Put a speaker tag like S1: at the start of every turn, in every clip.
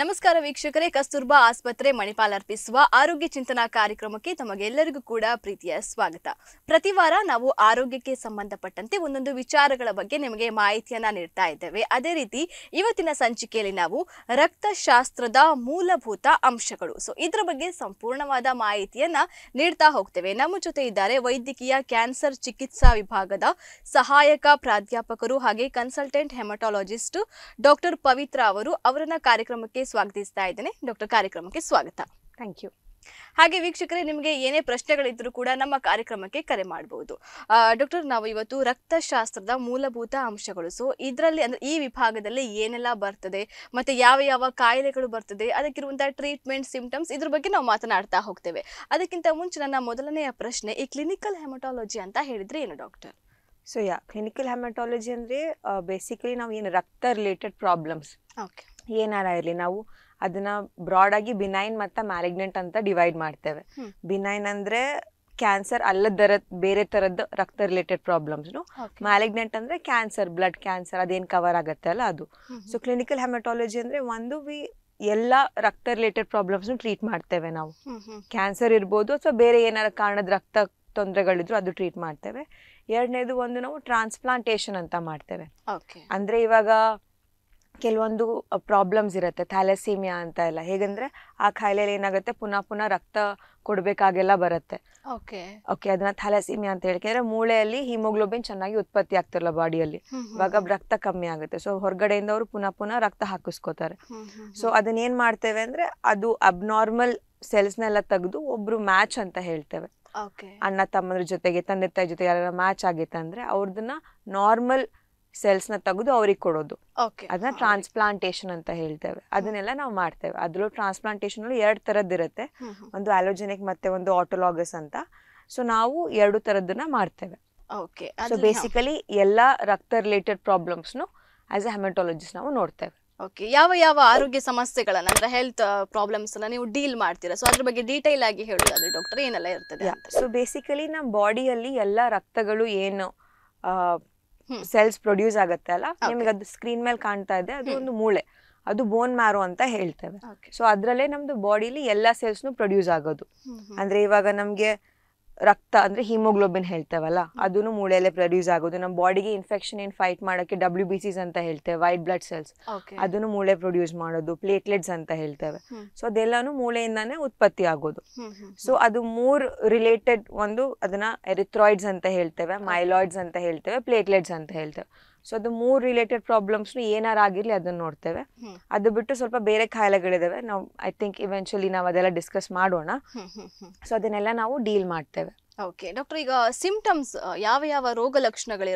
S1: ನಮಸ್ಕಾರ ವೀಕ್ಷಕರೇ ಕಸ್ತೂರ್ಬಾ ಆಸ್ಪತ್ರೆ ಮಣಿಪಾಲ್ ಅರ್ಪಿಸುವ ಆರೋಗ್ಯ ಚಿಂತನಾ ಕಾರ್ಯಕ್ರಮಕ್ಕೆ ತಮಗೆಲ್ಲರಿಗೂ ಕೂಡ ಪ್ರೀತಿಯ ಸ್ವಾಗತ ಪ್ರತಿ ವಾರ ನಾವು ಆರೋಗ್ಯಕ್ಕೆ ಸಂಬಂಧಪಟ್ಟಂತೆ ಒಂದೊಂದು ವಿಚಾರಗಳ ಬಗ್ಗೆ ನಿಮಗೆ ಮಾಹಿತಿಯನ್ನ ನೀಡ್ತಾ ಇದ್ದೇವೆ ಅದೇ ರೀತಿ ಇವತ್ತಿನ ಸಂಚಿಕೆಯಲ್ಲಿ ನಾವು ರಕ್ತಶಾಸ್ತ್ರದ ಮೂಲಭೂತ ಅಂಶಗಳು ಸೊ ಇದರ ಬಗ್ಗೆ ಸಂಪೂರ್ಣವಾದ ಮಾಹಿತಿಯನ್ನ ನೀಡ್ತಾ ಹೋಗ್ತೇವೆ ನಮ್ಮ ಜೊತೆ ಇದ್ದಾರೆ ವೈದ್ಯಕೀಯ ಕ್ಯಾನ್ಸರ್ ಚಿಕಿತ್ಸಾ ವಿಭಾಗದ ಸಹಾಯಕ ಪ್ರಾಧ್ಯಾಪಕರು ಹಾಗೆ ಕನ್ಸಲ್ಟೆಂಟ್ ಹೆಮಟಾಲಜಿಸ್ಟ್ ಡಾಕ್ಟರ್ ಪವಿತ್ರ ಅವರು ಅವರನ್ನ ಕಾರ್ಯಕ್ರಮಕ್ಕೆ ಸ್ವಾಗತಿಸ್ತಾ ಇದ್ದೇನೆ ಡಾಕ್ಟರ್ ಕಾರ್ಯಕ್ರಮಕ್ಕೆ ಸ್ವಾಗತ ಥ್ಯಾಂಕ್ ಯು ಹಾಗೆ ವೀಕ್ಷಕರೇ ನಿಮಗೆ ಏನೇ ಪ್ರಶ್ನೆಗಳಿದ್ರು ಕೂಡ ನಮ್ಮ ಕಾರ್ಯಕ್ರಮಕ್ಕೆ ಕರೆ ಮಾಡಬಹುದು ಡಾಕ್ಟರ್ ನಾವು ಇವತ್ತು ರಕ್ತಶಾಸ್ತ್ರದ ಮೂಲಭೂತ ಅಂಶಗಳು ಸೊ ಇದರಲ್ಲಿ ಅಂದ್ರೆ ಈ ವಿಭಾಗದಲ್ಲಿ ಏನೆಲ್ಲ ಬರ್ತದೆ ಮತ್ತೆ ಯಾವ ಯಾವ ಕಾಯಿಲೆಗಳು ಬರ್ತದೆ ಅದಕ್ಕಿರುವಂತಹ ಟ್ರೀಟ್ಮೆಂಟ್ ಸಿಂಪ್ಟಮ್ಸ್ ಇದ್ರ ಬಗ್ಗೆ ನಾವು ಮಾತನಾಡ್ತಾ ಹೋಗ್ತೇವೆ ಅದಕ್ಕಿಂತ ಮುಂಚೆ ನನ್ನ ಮೊದಲನೆಯ ಪ್ರಶ್ನೆ ಈ ಕ್ಲಿನಿಕಲ್ ಹೆಮಟಾಲಜಿ ಅಂತ ಹೇಳಿದ್ರೆ ಏನು doctor
S2: so yeah clinical haematology ಅಂದ್ರೆ ಬೇಸಿಕಲಿ ನಾವು ಏನು ರಕ್ತ ರಿಲೇಟೆಡ್ ಪ್ರಾಬ್ಲಮ್ಸ್ ಓಕೆ ಏನಾರ ಇರಲಿ ನಾವು ಅದನ್ನ ಬ್ರಾಡ್ ಆಗಿ ಬಿನೈನ್ ಮತ್ತು ಮ್ಯಾಲಿಗ್ನೆಂಟ್ ಅಂತ ಡಿವೈಡ್ ಮಾಡ್ತೇವೆ ಬಿನೈನ್ ಅಂದ್ರೆ ಕ್ಯಾನ್ಸರ್ ಅಲ್ಲದರ ಬೇರೆ ತರದ್ದು ರಕ್ತ ರಿಲೇಟೆಡ್ ಪ್ರಾಬ್ಲಮ್ಸ್ನು ಮ್ಯಾಲಿಗ್ನೆಂಟ್ ಅಂದ್ರೆ ಕ್ಯಾನ್ಸರ್ ಬ್ಲಡ್ ಕ್ಯಾನ್ಸರ್ ಅದೇನು ಕವರ್ ಆಗುತ್ತೆ ಅಲ್ಲ ಅದು ಸೊ ಕ್ಲಿನಿಕಲ್ ಹೆಮಟಾಲಜಿ ಅಂದ್ರೆ ಒಂದು ವಿ ಎಲ್ಲಾ ರಕ್ತ ರಿಲೇಟೆಡ್ ಪ್ರಾಬ್ಲಮ್ಸ್ನು ಟ್ರೀಟ್ ಮಾಡ್ತೇವೆ ನಾವು ಕ್ಯಾನ್ಸರ್ ಇರ್ಬೋದು ಅಥವಾ ಬೇರೆ ಏನಾರ ಕಾರಣದ ರಕ್ತ ತೊಂದರೆಗಳಿದ್ರು ಅದು ಟ್ರೀಟ್ ಮಾಡ್ತೇವೆ ಎರಡನೇದು ಒಂದು ನಾವು ಟ್ರಾನ್ಸ್ಪ್ಲಾಂಟೇಶನ್ ಅಂತ ಮಾಡ್ತೇವೆ ಅಂದ್ರೆ ಇವಾಗ ಕೆಲವೊಂದು ಪ್ರಾಬ್ಲಮ್ಸ್ ಇರುತ್ತೆ ಥ್ಯಾಲಸೀಮಿಯಾ ಅಂತ ಎಲ್ಲ ಹೇಗಂದ್ರೆ ಆ ಖಾಯಿಲೆಯಲ್ಲಿ ಏನಾಗುತ್ತೆ ಪುನಃ ಪುನಃ ರಕ್ತ ಕೊಡಬೇಕಾಗೆಲ್ಲ ಬರುತ್ತೆ ಓಕೆ ಓಕೆ ಅದನ್ನ ಥ್ಯಾಲಸೀಮಿಯಾ ಅಂತ ಹೇಳಿಕೆಂದ್ರೆ ಮೂಳೆಯಲ್ಲಿ ಹಿಮೋಗ್ಲೋಬಿನ್ ಚೆನ್ನಾಗಿ ಉತ್ಪತ್ತಿ ಆಗ್ತಿರಲ್ಲ ಬಾಡಿಯಲ್ಲಿ ಇವಾಗ ರಕ್ತ ಕಮ್ಮಿ ಆಗುತ್ತೆ ಸೊ ಹೊರಗಡೆಯಿಂದ ಅವರು ಪುನಃ ಪುನಃ ರಕ್ತ ಹಾಕಿಸ್ಕೋತಾರೆ ಸೊ ಅದನ್ನ ಏನ್ ಮಾಡ್ತೇವೆ ಅಂದ್ರೆ ಅದು ಅಬ್ನಾರ್ಮಲ್ ಸೆಲ್ಸ್ನೆಲ್ಲ ತೆಗೆದು ಒಬ್ರು ಮ್ಯಾಚ್ ಅಂತ ಹೇಳ್ತೇವೆ ಅಣ್ಣ ತಮ್ಮದ್ರ ಜೊತೆಗೆ ತಂದೆ ತಾಯಿ ಜೊತೆ ಯಾರ ಮ್ಯಾಚ್ ಆಗಿತ್ತಂದ್ರೆ ಅವ್ರದನ್ನ ನಾರ್ಮಲ್ ಸೆಲ್ಸ್ ನ ತೆಗೆದು ಅವ್ರಿಗೆ ಕೊಡೋದು ಅದನ್ನ ಟ್ರಾನ್ಸ್ಪ್ಲಾಂಟೇಶನ್ ಅಂತ ಹೇಳ್ತೇವೆ ಅದನ್ನೆಲ್ಲ ನಾವು ಮಾಡ್ತೇವೆ ಅದ್ರಲ್ಲೂ ಟ್ರಾನ್ಸ್ಪ್ಲಾಂಟೇಶನ್ ಅಲ್ಲಿ ಎರಡು ತರದ್ ಇರುತ್ತೆ ಒಂದು ಆಲೋಜೆನಿಕ್ ಮತ್ತೆ ಒಂದು ಆಟೋಲಾಗಸ್ ಅಂತ ಸೊ ನಾವು ಎರಡು ತರದನ್ನ ಮಾಡ್ತೇವೆ
S1: ಸೊ ಬೇಸಿಕಲಿ
S2: ಎಲ್ಲಾ ರಕ್ತ related problems as a haematologist ನಾವು ನೋಡ್ತೇವೆ
S1: ಓಕೆ ಯಾವ ಯಾವ ಆರೋಗ್ಯ ಸಮಸ್ಯೆಗಳನ್ನ ಅಂದ್ರೆ ಹೆಲ್ತ್ ಪ್ರಾಬ್ಲಮ್ಸ್ uh, ನೀವು ಡೀಲ್ ಮಾಡ್ತೀರಾ ಸೊ ಅದ್ರ ಬಗ್ಗೆ ಡೀಟೈಲ್ ಆಗಿ ಹೇಳೋದಾದ್ರೆ ಡಾಕ್ಟರ್ ಏನೆಲ್ಲ ಇರ್ತದೆ
S2: ಸೊ ಬೇಸಿಕಲಿ ನಮ್ಮ ಬಾಡಿಯಲ್ಲಿ ಎಲ್ಲ ರಕ್ತಗಳು ಏನು ಸೆಲ್ಸ್ ಪ್ರೊಡ್ಯೂಸ್ ಆಗುತ್ತೆ ಅಲ್ಲ ನಿಮಗೆ ಅದು ಸ್ಕ್ರೀನ್ ಮೇಲೆ ಕಾಣ್ತಾ ಇದೆ ಅದು ಒಂದು ಮೂಳೆ ಅದು ಬೋನ್ ಮ್ಯಾರೋ ಅಂತ ಹೇಳ್ತೇವೆ ಸೊ ಅದರಲ್ಲೇ ನಮ್ದು ಬಾಡಿಲಿ ಎಲ್ಲಾ ಸೆಲ್ಸ್ನು ಪ್ರೊಡ್ಯೂಸ್ ಆಗೋದು ಅಂದ್ರೆ ಇವಾಗ ನಮ್ಗೆ ರಕ್ತ ಅಂದ್ರೆ ಹಿಮೋಗ್ಲೋಬಿನ್ ಹೇಳ್ತೇವಲ್ಲ ಅದನ್ನು ಮೂಳೆಯಲ್ಲೇ ಪ್ರೊಡ್ಯೂಸ್ ಆಗೋದು ನಮ್ಮ ಬಾಡಿಗೆ ಇನ್ಫೆಕ್ಷನ್ ಏನ್ ಫೈಟ್ ಮಾಡೋಕ್ಕೆ ಡಬ್ಲ್ಯೂ ಬಿ ಅಂತ ಹೇಳ್ತೇವೆ ವೈಟ್ ಬ್ಲಡ್ ಸೆಲ್ಸ್ ಅದನ್ನು ಮೂಳೆ ಪ್ರೊಡ್ಯೂಸ್ ಮಾಡೋದು ಪ್ಲೇಟ್ಲೆಟ್ಸ್ ಅಂತ ಹೇಳ್ತೇವೆ ಸೊ ಅದೆಲ್ಲಾನು ಮೂಳೆಯಿಂದಾನೇ ಉತ್ಪತ್ತಿ ಆಗೋದು ಸೊ ಅದು ಮೂರ್ ರಿಲೇಟೆಡ್ ಒಂದು ಅದನ್ನ ಎರಿಥ್ರಾಯ್ಡ್ಸ್ ಅಂತ ಹೇಳ್ತೇವೆ ಮೈಲಾಯ್ಡ್ಸ್ ಅಂತ ಹೇಳ್ತೇವೆ ಪ್ಲೇಟ್ಲೆಟ್ಸ್ ಅಂತ ಹೇಳ್ತೇವೆ ಸೊ ಅದು ಮೂರ್ ರಿಲೇಟೆಡ್ ಪ್ರಾಬ್ಲಮ್ಸ್ನು ಏನಾರು ಆಗಿರಲಿ ಅದನ್ನ ನೋಡ್ತೇವೆ ಅದು ಬಿಟ್ಟು ಸ್ವಲ್ಪ ಬೇರೆ ಕಾಯಿಲೆಗಳಿದಾವೆ ನಾವು ಐ ಥಿಂಕ್ ಇವೆನ್ಚುಲಿ ನಾವು ಅದೆಲ್ಲ ಡಿಸ್ಕಸ್ ಮಾಡೋಣ ಸೊ ಅದನ್ನೆಲ್ಲ ನಾವು ಡೀಲ್ ಮಾಡ್ತೇವೆ
S1: ಓಕೆ ಡಾಕ್ಟರ್ ಈಗ ಸಿಂಪ್ಟಮ್ಸ್ ಯಾವ ಯಾವ ರೋಗ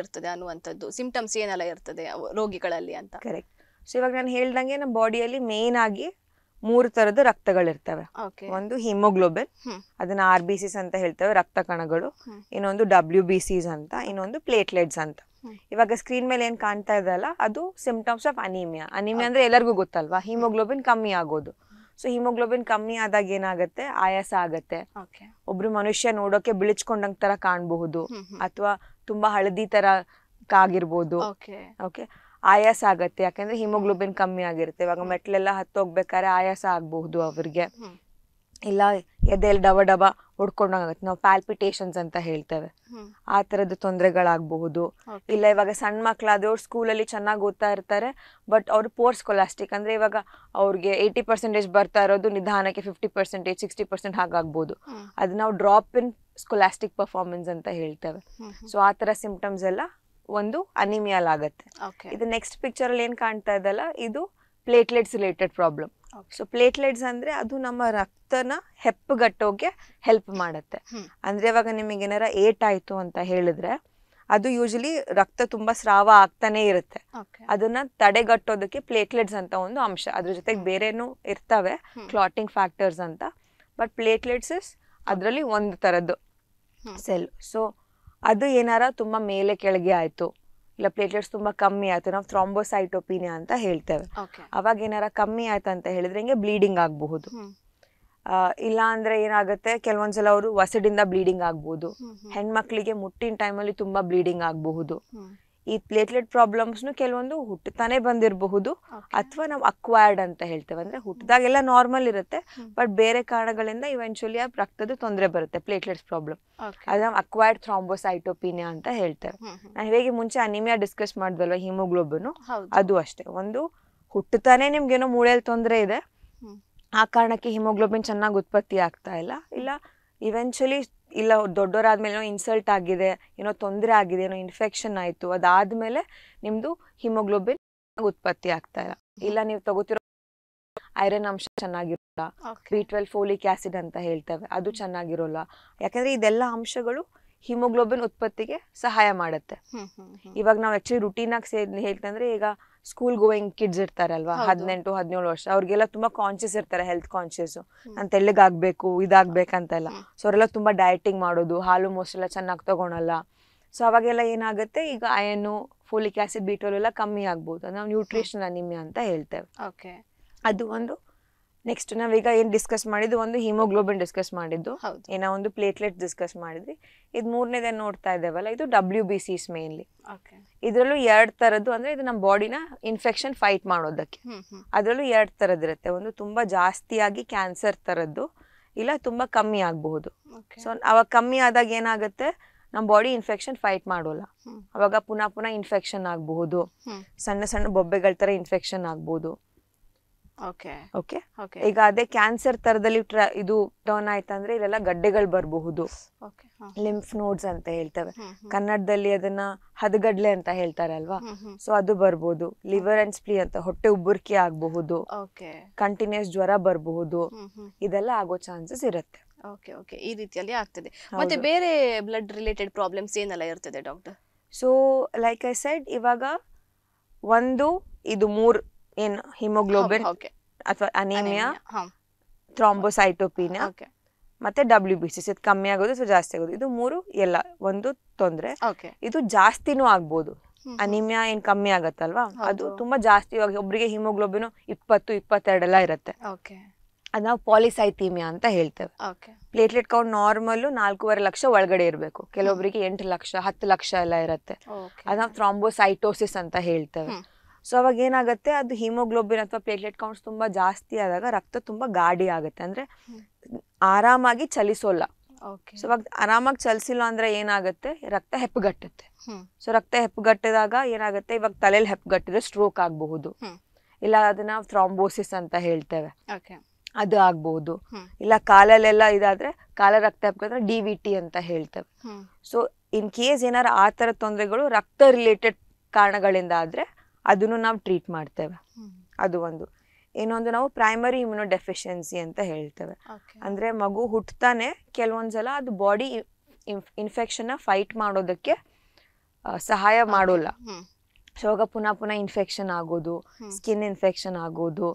S1: ಇರ್ತದೆ ಅನ್ನುವಂಥದ್ದು ಸಿಂಪ್ಟಮ್ಸ್ ಏನೆಲ್ಲ ಇರ್ತದೆ ರೋಗಿಗಳಲ್ಲಿ ಅಂತ ಕರೆಕ್ಟ್
S2: ಸೊ ಇವಾಗ ನಾನು ಹೇಳ್ದಂಗೆ
S1: ನಮ್ಮ ಬಾಡಿಯಲ್ಲಿ ಮೇನ್ ಆಗಿ
S2: ಮೂರು ತರದ ಇರ್ತವೆ
S3: ಒಂದು ಹಿಮೋಗ್ಲೋಬಿನ್
S2: ಅದನ್ನ ಆರ್ ಬಿ ಸಿಸ್ ಅಂತ ಹೇಳ್ತೇವೆ ರಕ್ತ ಕಣಗಳು ಇನ್ನೊಂದು ಡಬ್ಲ್ಯೂ ಬಿ ಸಿಸ್ ಅಂತ ಇನ್ನೊಂದು ಪ್ಲೇಟ್ಲೆಟ್ಸ್ ಅಂತ ಇವಾಗ ಸ್ಕ್ರೀನ್ ಮೇಲೆ ಏನ್ ಕಾಣ್ತಾ ಇದೆ ಅಲ್ಲ ಅದು ಸಿಂಪ್ಟಮ್ಸ್ ಆಫ್ ಅನಿಮಿಯಾ ಅನಿಮಿಯಾ ಅಂದ್ರೆ ಎಲ್ಲರಿಗೂ ಗೊತ್ತಲ್ವಾ ಹಿಮೋಗ್ಲೋಬಿನ್ ಕಮ್ಮಿ ಆಗೋದು ಸೊ ಹಿಮೋಗ್ಲೋಬಿನ್ ಕಮ್ಮಿ ಆದಾಗ ಏನಾಗುತ್ತೆ ಆಯಾಸ ಆಗತ್ತೆ ಒಬ್ರು ಮನುಷ್ಯ ನೋಡೋಕೆ ಬಿಳಿಚ್ಕೊಂಡಂಗ್ ತರ ಕಾಣಬಹುದು ಅಥವಾ ತುಂಬಾ ಹಳದಿ ತರ ಕಾಗಿರ್ಬೋದು ಓಕೆ ಆಯಾಸ ಆಗತ್ತೆ ಯಾಕಂದ್ರೆ ಹಿಮೋಗ್ಲೋಬಿನ್ ಕಮ್ಮಿ ಆಗಿರುತ್ತೆ ಇವಾಗ ಮೆಟ್ಲೆಲ್ಲ ಹತ್ತೋಗ್ಬೇಕಾದ್ರೆ ಆಯಾಸ ಆಗಬಹುದು ಅವ್ರಿಗೆ ಇಲ್ಲ ಎದೆಯಲ್ಲಿ ಡಬ ಡಬ ಹೊಡ್ಕೊಂಡಾಗತ್ತೆ ನಾವು ಪ್ಯಾಲ್ಪಿಟೇಷನ್ಸ್ ಅಂತ ಹೇಳ್ತೇವೆ ಆ ತರದ ತೊಂದರೆಗಳಾಗಬಹುದು ಇಲ್ಲ ಇವಾಗ ಸಣ್ಣ ಅವ್ರು ಸ್ಕೂಲಲ್ಲಿ ಚೆನ್ನಾಗಿ ಓದ್ತಾ ಇರ್ತಾರೆ ಬಟ್ ಅವ್ರು ಪೋರ್ಸ್ ಕೊಲಾಸ್ಟಿಕ್ ಅಂದ್ರೆ ಇವಾಗ ಅವ್ರಿಗೆ ಏಯ್ಟಿ ಪರ್ಸೆಂಟೇಜ್ ಬರ್ತಾ ಇರೋದು ನಿಧಾನಕ್ಕೆ ಫಿಫ್ಟಿ ಪರ್ಸೆಂಟೇಜ್ ಸಿಕ್ಸ್ಟಿ ಪರ್ಸೆಂಟ್ ಹಾಗಾಗ್ಬೋದು ಅದು ನಾವು ಡ್ರಾಪ್ ಇನ್ ಸ್ಕೊಲಾಸ್ಟಿಕ್ ಪರ್ಫಾರ್ಮೆನ್ಸ್ ಅಂತ ಹೇಳ್ತೇವೆ ಸೊ ಆ ತರ ಸಿಂಪ್ಟಮ್ಸ್ ಎಲ್ಲ ಒಂದು ಆಗತ್ತೆ ಇದು ನೆಕ್ಸ್ಟ್ ಪಿಕ್ಚರ್ ಅಲ್ಲಿ ಏನ್ ಕಾಣ್ತಾ ಇದಲ್ಲ ಇದು platelets related problem so platelets ಅಂದ್ರೆ ಅದು ನಮ್ಮ ರಕ್ತನ ಹೆಪ್ಪುಗಟ್ಟೋಕೆ ಹೆಲ್ಪ್ ಮಾಡುತ್ತೆ ಅಂದ್ರೆ ಇವಾಗ ನಿಮಗೆ ಏನಾರ ಏಟ್ ಆಯ್ತು ಅಂತ ಹೇಳಿದ್ರೆ ಅದು ಯೂಶಲಿ ರಕ್ತ ತುಂಬಾ ಸ್ರಾವ ಆಗ್ತಾನೆ ಇರುತ್ತೆ ಅದನ್ನ ತಡೆಗಟ್ಟೋದಕ್ಕೆ ಪ್ಲೇಟ್ಲೆಟ್ಸ್ ಅಂತ ಒಂದು ಅಂಶ ಅದ್ರ ಜೊತೆಗೆ ಬೇರೆನು ಇರ್ತವೆ ಕ್ಲಾಟಿಂಗ್ ಫ್ಯಾಕ್ಟರ್ಸ್ ಅಂತ ಬಟ್ ಪ್ಲೇಟ್ಲೆಟ್ಸ್ ಅದರಲ್ಲಿ ಒಂದು ತರದ್ದು ಸೆಲ್ ಸೊ ಅದು ಏನಾರ ತುಂಬಾ ಮೇಲೆ ಕೆಳಗೆ ಆಯ್ತು ಇಲ್ಲ ಪ್ಲೇಟ್ಲೆಟ್ಸ್ ತುಂಬಾ ಕಮ್ಮಿ ಆಯ್ತು ನಾವು ಥ್ರಾಂಬೋಸೈಟೋಪಿನಿಯಾ ಅಂತ ಹೇಳ್ತೇವೆ ಅವಾಗ ಏನಾರ ಕಮ್ಮಿ ಆಯ್ತು ಅಂತ ಹೇಳಿದ್ರೆ ಹಿಂಗೆ ಬ್ಲೀಡಿಂಗ್ ಆಗಬಹುದು ಇಲ್ಲ ಅಂದ್ರೆ ಏನಾಗುತ್ತೆ ಕೆಲವೊಂದ್ಸಲ ಅವರು ವಸಡಿಂದ ಬ್ಲೀಡಿಂಗ್ ಆಗ್ಬಹುದು ಹೆಣ್ಮಕ್ಳಿಗೆ ಮುಟ್ಟಿನ ಟೈಮಲ್ಲಿ ತುಂಬಾ ಬ್ಲೀಡಿಂಗ್ ಆಗಬಹುದು ಈ ಪ್ಲೇಟ್ಲೆಟ್ ಪ್ರಾಬ್ಲಮ್ಸ್ನು ಕೆಲವೊಂದು ಹುಟ್ಟುತ್ತಾನೆ ಬಂದಿರಬಹುದು ಅಥವಾ ನಾವು ಅಕ್ವೈರ್ಡ್ ಅಂತ ಹೇಳ್ತೇವೆ ಅಂದ್ರೆ ಹುಟ್ಟಿದಾಗೆಲ್ಲ ನಾರ್ಮಲ್ ಇರುತ್ತೆ ಬಟ್ ಬೇರೆ ಕಾರಣಗಳಿಂದ ಇವೆಂಚುಲಿ ಆ ರಕ್ತದ ತೊಂದರೆ ಬರುತ್ತೆ ಪ್ಲೇಟ್ಲೆಟ್ಸ್ ಪ್ರಾಬ್ಲಮ್ ಅದು ನಾವು ಅಕ್ವೈರ್ಡ್ ಥ್ರಾಂಬೋಸೈಟೋಪಿನಿಯಾ ಅಂತ ಹೇಳ್ತೇವೆ ನಾನು ಹೇಗೆ ಮುಂಚೆ ಅನಿಮಿಯಾ ಡಿಸ್ಕಸ್ ಮಾಡಿದ್ವಲ್ವ ಹಿಮೋಗ್ಲೋಬಿನ್ ಅದು ಅಷ್ಟೇ ಒಂದು ಹುಟ್ಟುತ್ತಾನೆ ನಿಮ್ಗೇನೋ ಮೂಳೆಯಲ್ಲಿ ತೊಂದರೆ ಇದೆ ಆ ಕಾರಣಕ್ಕೆ ಹಿಮೋಗ್ಲೋಬಿನ್ ಚೆನ್ನಾಗಿ ಉತ್ಪತ್ತಿ ಆಗ್ತಾ ಇಲ್ಲ ಇಲ್ಲ ಇವೆಂಚುಲಿ ಇಲ್ಲ ದೊಡ್ಡವರಾದ್ಮೇಲೆ ಏನೋ ಇನ್ಸಲ್ಟ್ ಆಗಿದೆ ಏನೋ ತೊಂದರೆ ಆಗಿದೆ ಏನೋ ಇನ್ಫೆಕ್ಷನ್ ಆಯಿತು ಅದಾದಮೇಲೆ ನಿಮ್ಮದು ಹಿಮೋಗ್ಲೋಬಿನ್ ಉತ್ಪತ್ತಿ ಆಗ್ತಾ ಇಲ್ಲ ಇಲ್ಲ ನೀವು ತಗೋತಿರೋ ಐರನ್ ಅಂಶ ಚೆನ್ನಾಗಿರೋಲ್ಲ ಬಿ ಟ್ವೆಲ್ ಫೋಲಿಕ್ ಆಸಿಡ್ ಅಂತ ಹೇಳ್ತೇವೆ ಅದು ಚೆನ್ನಾಗಿರೋಲ್ಲ ಯಾಕಂದ್ರೆ ಇದೆಲ್ಲ ಅಂಶಗಳು ಹಿಮೋಗ್ಲೋಬಿನ್ ಉತ್ಪತ್ತಿಗೆ ಸಹಾಯ ಮಾಡುತ್ತೆ ಇವಾಗ ನಾವು ಆಕ್ಚುಲಿ ರುಟೀನ್ ಆಗಿ ಸೇರ್ ಹೇಳ್ತಂದ್ರೆ ಈಗ ಸ್ಕೂಲ್ ಗೋಯಿಂಗ್ ಕಿಡ್ಸ್ ಇರ್ತಾರಲ್ವಾ ಹದಿನೆಂಟು ಹದಿನೇಳು ವರ್ಷ ಅವ್ರಿಗೆಲ್ಲ ತುಂಬಾ ಕಾನ್ಶಿಯಸ್ ಇರ್ತಾರೆ ಹೆಲ್ತ್ ಕಾನ್ಶಿಯಸ್ ನಾನು ತೆಳ್ಳಗಾಗ್ಬೇಕು ಇದಾಗ್ಬೇಕಂತೆಲ್ಲ ಸೊ ಅವರೆಲ್ಲ ತುಂಬಾ ಡಯಟಿಂಗ್ ಮಾಡೋದು ಹಾಲು ಮೊಸರೆಲ್ಲ ಚೆನ್ನಾಗಿ ತಗೊಳಲ್ಲ ಸೊ ಅವಾಗೆಲ್ಲ ಏನಾಗುತ್ತೆ ಈಗ ಅಯನು ಫೋಲಿಕ್ ಆಸಿಡ್ ಬಿಟೋಲ್ ಎಲ್ಲ ಕಮ್ಮಿ ಆಗ್ಬೋದು ನಾವು ನ್ಯೂಟ್ರಿಷನ್ ಅನಿಮಿಯಾ ಅಂತ ಹೇಳ್ತೇವೆ ಅದು ಒಂದು ನೆಕ್ಸ್ಟ್ ನಾವೀಗ ಏನು ಡಿಸ್ಕಸ್ ಮಾಡಿದ್ದು ಒಂದು ಹಿಮೋಗ್ಲೋಬಿನ್ ಡಿಸ್ಕಸ್ ಮಾಡಿದ್ದು ಏನೋ ಒಂದು ಪ್ಲೇಟ್ಲೆಟ್ ಡಿಸ್ಕಸ್ ಮಾಡಿದ್ವಿ ಇದು ಮೂರನೇದೇನು ನೋಡ್ತಾ ಇದ್ದೇವಲ್ಲ ಇದು ಡಬ್ಲ್ಯೂ ಬಿ ಸಿಸ್ ಮೇನ್ಲಿ ಇದರಲ್ಲೂ ಎರಡು ತರದ್ದು ಅಂದ್ರೆ ಇದು ನಮ್ಮ ಬಾಡಿನ ಇನ್ಫೆಕ್ಷನ್ ಫೈಟ್ ಮಾಡೋದಕ್ಕೆ ಅದರಲ್ಲೂ ಎರಡು ಇರುತ್ತೆ ಒಂದು ತುಂಬ ಜಾಸ್ತಿಯಾಗಿ ಕ್ಯಾನ್ಸರ್ ತರದ್ದು ಇಲ್ಲ ತುಂಬಾ ಕಮ್ಮಿ ಆಗಬಹುದು ಸೊ ಅವಾಗ ಕಮ್ಮಿ ಆದಾಗ ಏನಾಗುತ್ತೆ ನಮ್ಮ ಬಾಡಿ ಇನ್ಫೆಕ್ಷನ್ ಫೈಟ್ ಮಾಡೋಲ್ಲ ಅವಾಗ ಪುನಃ ಪುನಃ ಇನ್ಫೆಕ್ಷನ್ ಆಗಬಹುದು ಸಣ್ಣ ಸಣ್ಣ ಬೊಬ್ಬೆಗಳ ತರ ಇನ್ಫೆಕ್ಷನ್ ಆಗಬಹುದು ಓಕೆ ಓಕೆ ಈಗ ಅದೇ ಕ್ಯಾನ್ಸರ್ ತರದಲ್ಲಿ ಇದು ಟರ್ನ್ ಆಯ್ತಂದ್ರೆ ಇಲ್ಲೆಲ್ಲ ಗಡ್ಡೆಗಳು ಬರಬಹುದು ಲಿಂಫ್ ನೋಡ್ಸ್ ಅಂತ ಹೇಳ್ತೇವೆ ಕನ್ನಡದಲ್ಲಿ ಅದನ್ನ ಹದಗಡ್ಲೆ ಅಂತ ಹೇಳ್ತಾರೆ ಅಲ್ವಾ ಸೊ ಅದು ಬರ್ಬೋದು ಲಿವರ್ ಅಂಡ್ ಸ್ಪ್ಲೀ ಅಂತ ಹೊಟ್ಟೆ ಉಬ್ಬುರ್ಕಿ ಆಗಬಹುದು ಕಂಟಿನ್ಯೂಸ್ ಜ್ವರ ಬರಬಹುದು ಇದೆಲ್ಲ ಆಗೋ ಚಾನ್ಸಸ್ ಇರುತ್ತೆ
S1: ಓಕೆ ಓಕೆ ಈ ರೀತಿಯಲ್ಲಿ ಆಗ್ತದೆ ಮತ್ತೆ ಬೇರೆ ಬ್ಲಡ್ ರಿಲೇಟೆಡ್ ಪ್ರಾಬ್ಲಮ್ಸ್ ಏನೆಲ್ಲ ಇರ್ತದೆ doctor
S2: so like I said ಇವಾಗ ಒಂದು ಇದು ಮೂರು ಏನು ಹಿಮೋಗ್ಲೋಬಿನ್ oh, ಅಥವಾ ಅನಿಮಿಯಾ ಥ್ರಾಂಬೋಸೈಟೋಪಿನಿಯಾ ಮತ್ತೆ ಡಬ್ಲ್ಯೂ ಬಿ ಸಿ ಇದು ಕಮ್ಮಿ ಆಗೋದು ಸೊ ಜಾಸ್ತಿ ಆಗೋದು ಇದು ಮೂರು ಎಲ್ಲ ಒಂದು ತೊಂದರೆ ಇದು ಜಾಸ್ತಿನೂ ಆಗ್ಬೋದು ಅನಿಮಿಯಾ ಏನ್ ಕಮ್ಮಿ ಆಗತ್ತಲ್ವಾ ಅದು ತುಂಬಾ ಜಾಸ್ತಿ ಒಬ್ಬರಿಗೆ ಹಿಮೋಗ್ಲೋಬಿನ್ ಇಪ್ಪತ್ತು ಇಪ್ಪತ್ತೆರಡೆಲ್ಲ ಇರುತ್ತೆ ಅದ್ ನಾವು ಪಾಲಿಸೈಥೀಮಿಯಾ ಅಂತ ಹೇಳ್ತೇವೆ ಪ್ಲೇಟ್ಲೆಟ್ ಕೌಂಟ್ ನಾರ್ಮಲ್ ನಾಲ್ಕೂವರೆ ಲಕ್ಷ ಒಳಗಡೆ ಇರಬೇಕು ಕೆಲವೊಬ್ಬರಿಗೆ ಎಂಟು ಲಕ್ಷ ಹತ್ತು ಲಕ್ಷ ಎಲ್ಲ ಇರುತ್ತೆ ಅದು ನಾವು ಥ್ರಾಂಬೋಸೈಟೋಸಿಸ್ ಅಂತ ಹೇಳ್ತೇವೆ ಸೊ ಅವಾಗ ಏನಾಗುತ್ತೆ ಅದು ಹಿಮೋಗ್ಲೋಬಿನ್ ಅಥವಾ ಪ್ಲೇಟ್ಲೆಟ್ ಕೌಂಟ್ಸ್ ತುಂಬ ಜಾಸ್ತಿ ಆದಾಗ ರಕ್ತ ತುಂಬ ಗಾಡಿ ಆಗುತ್ತೆ ಅಂದರೆ ಆರಾಮಾಗಿ ಚಲಿಸೋಲ್ಲ ಸೊ ಅವಾಗ ಆರಾಮಾಗಿ ಚಲಿಸಿಲ್ಲ ಅಂದ್ರೆ ಏನಾಗುತ್ತೆ ರಕ್ತ ಹೆಪ್ಪುಗಟ್ಟುತ್ತೆ ಸೊ ರಕ್ತ ಹೆಪ್ಪುಗಟ್ಟಿದಾಗ ಏನಾಗುತ್ತೆ ಇವಾಗ ತಲೆಯಲ್ಲಿ ಹೆಪ್ಪುಗಟ್ಟಿದ್ರೆ ಸ್ಟ್ರೋಕ್ ಆಗಬಹುದು ಇಲ್ಲ ಅದನ್ನ ಥ್ರಾಂಬೋಸಿಸ್ ಅಂತ ಹೇಳ್ತೇವೆ ಅದು ಆಗ್ಬಹುದು ಇಲ್ಲ ಕಾಲಲ್ಲೆಲ್ಲ ಇದಾದ್ರೆ ಕಾಲ ರಕ್ತ ಹೆಪ್ಪುಗಟ್ಟರೆ ಡಿ ವಿ ಟಿ ಅಂತ ಹೇಳ್ತೇವೆ ಸೊ ಇನ್ ಕೇಸ್ ಏನಾರ ಆ ತರ ತೊಂದರೆಗಳು ರಕ್ತ ರಿಲೇಟೆಡ್ ಕಾರಣಗಳಿಂದ ಆದ್ರೆ ಅದನ್ನು ನಾವು ಟ್ರೀಟ್ ಮಾಡ್ತೇವೆ ಅದು ಒಂದು ಇನ್ನೊಂದು ನಾವು ಪ್ರೈಮರಿ ಇಮ್ಯುನೋ ಡೆಫಿಷಿಯನ್ಸಿ ಅಂತ ಹೇಳ್ತೇವೆ ಅಂದ್ರೆ ಮಗು ಹುಟ್ಟತಾನೆ ಕೆಲವೊಂದು ಸಲ ಅದು ಬಾಡಿ ಇನ್ಫೆಕ್ಷನ್ನ ಫೈಟ್ ಮಾಡೋದಕ್ಕೆ ಸಹಾಯ ಮಾಡೋಲ್ಲ ಸೊ ಪುನಃ ಪುನಃ ಇನ್ಫೆಕ್ಷನ್ ಆಗೋದು ಸ್ಕಿನ್ ಇನ್ಫೆಕ್ಷನ್ ಆಗೋದು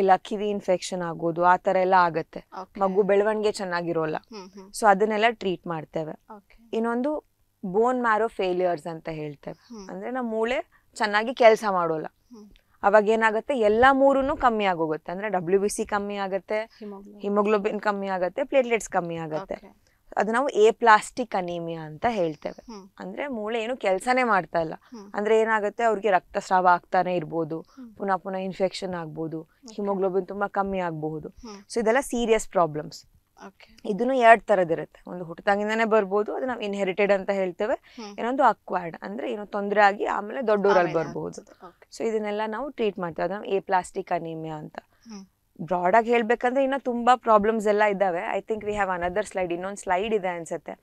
S2: ಇಲ್ಲ ಕಿವಿ ಇನ್ಫೆಕ್ಷನ್ ಆಗೋದು ಆ ತರ ಎಲ್ಲ ಆಗತ್ತೆ ಮಗು ಬೆಳವಣಿಗೆ ಚೆನ್ನಾಗಿರೋಲ್ಲ ಸೊ ಅದನ್ನೆಲ್ಲ ಟ್ರೀಟ್ ಮಾಡ್ತೇವೆ ಇನ್ನೊಂದು ಬೋನ್ ಮ್ಯಾರೋ ಫೇಲಿಯರ್ಸ್ ಅಂತ ಹೇಳ್ತೇವೆ ಅಂದ್ರೆ ನಮ್ಮ ಮೂಳೆ ಚೆನ್ನಾಗಿ ಕೆಲಸ ಮಾಡೋಲ್ಲ ಅವಾಗ ಏನಾಗುತ್ತೆ ಎಲ್ಲ ಮೂರೂ ಕಮ್ಮಿ ಆಗೋಗುತ್ತೆ ಅಂದ್ರೆ ಡಬ್ಲ್ಯೂ ಬಿ ಸಿ ಕಮ್ಮಿ ಆಗುತ್ತೆ ಹಿಮೋಗ್ಲೋಬಿನ್ ಕಮ್ಮಿ ಆಗುತ್ತೆ ಪ್ಲೇಟ್ಲೆಟ್ಸ್ ಕಮ್ಮಿ ಆಗುತ್ತೆ ಅದು ನಾವು ಎ ಪ್ಲಾಸ್ಟಿಕ್ ಅನೀಮಿಯಾ ಅಂತ ಹೇಳ್ತೇವೆ ಅಂದ್ರೆ ಮೂಳೆ ಏನು ಕೆಲಸನೇ ಮಾಡ್ತಾ ಇಲ್ಲ ಅಂದ್ರೆ ಏನಾಗುತ್ತೆ ಅವ್ರಿಗೆ ರಕ್ತಸ್ರಾವ ಆಗ್ತಾನೆ ಇರ್ಬೋದು ಪುನಃ ಪುನಃ ಇನ್ಫೆಕ್ಷನ್ ಆಗ್ಬೋದು ಹಿಮೋಗ್ಲೋಬಿನ್ ತುಂಬಾ ಕಮ್ಮಿ ಆಗಬಹುದು ಸೊ ಇದೆಲ್ಲ ಸೀರಿಯಸ್ ಪ್ರಾಬ್ಲಮ್ಸ್ ಇದನ್ನು ಎರಡ್ ತರದಿರುತ್ತೆ ಒಂದು ಹುಟ್ಟದಾಗಿಂದಾನೆ ಬರ್ಬೋದು ಅದು ನಾವು ಇನ್ಹೆರಿಟೆಡ್ ಅಂತ ಹೇಳ್ತೇವೆ ಇನ್ನೊಂದು ಅಕ್ವಾರ್ಡ್ ಅಂದ್ರೆ ಏನೋ ತೊಂದರೆ ಆಗಿ ಆಮೇಲೆ ದೊಡ್ಡೋರಲ್ಲಿ ಬರ್ಬೋದು ಸೊ ಇದನ್ನೆಲ್ಲ ನಾವು ಟ್ರೀಟ್ ಮಾಡ್ತೇವೆ ಅದನ್ನ ಎ ಪ್ಲಾಸ್ಟಿಕ್ ಅನಿಮಿಯಾ ಅಂತ ಬ್ರಾಡ್ ಆಗಿ ಹೇಳ್ಬೇಕಂದ್ರೆ ಇನ್ನ ತುಂಬಾ ಪ್ರಾಬ್ಲಮ್ಸ್ ಎಲ್ಲ ಇದಾವೆ I think we have another slide ಇನ್ನೊಂದ್ ಸ್ಲೈಡ್ ಇದೆ ಅನ್ಸುತ್ತೆ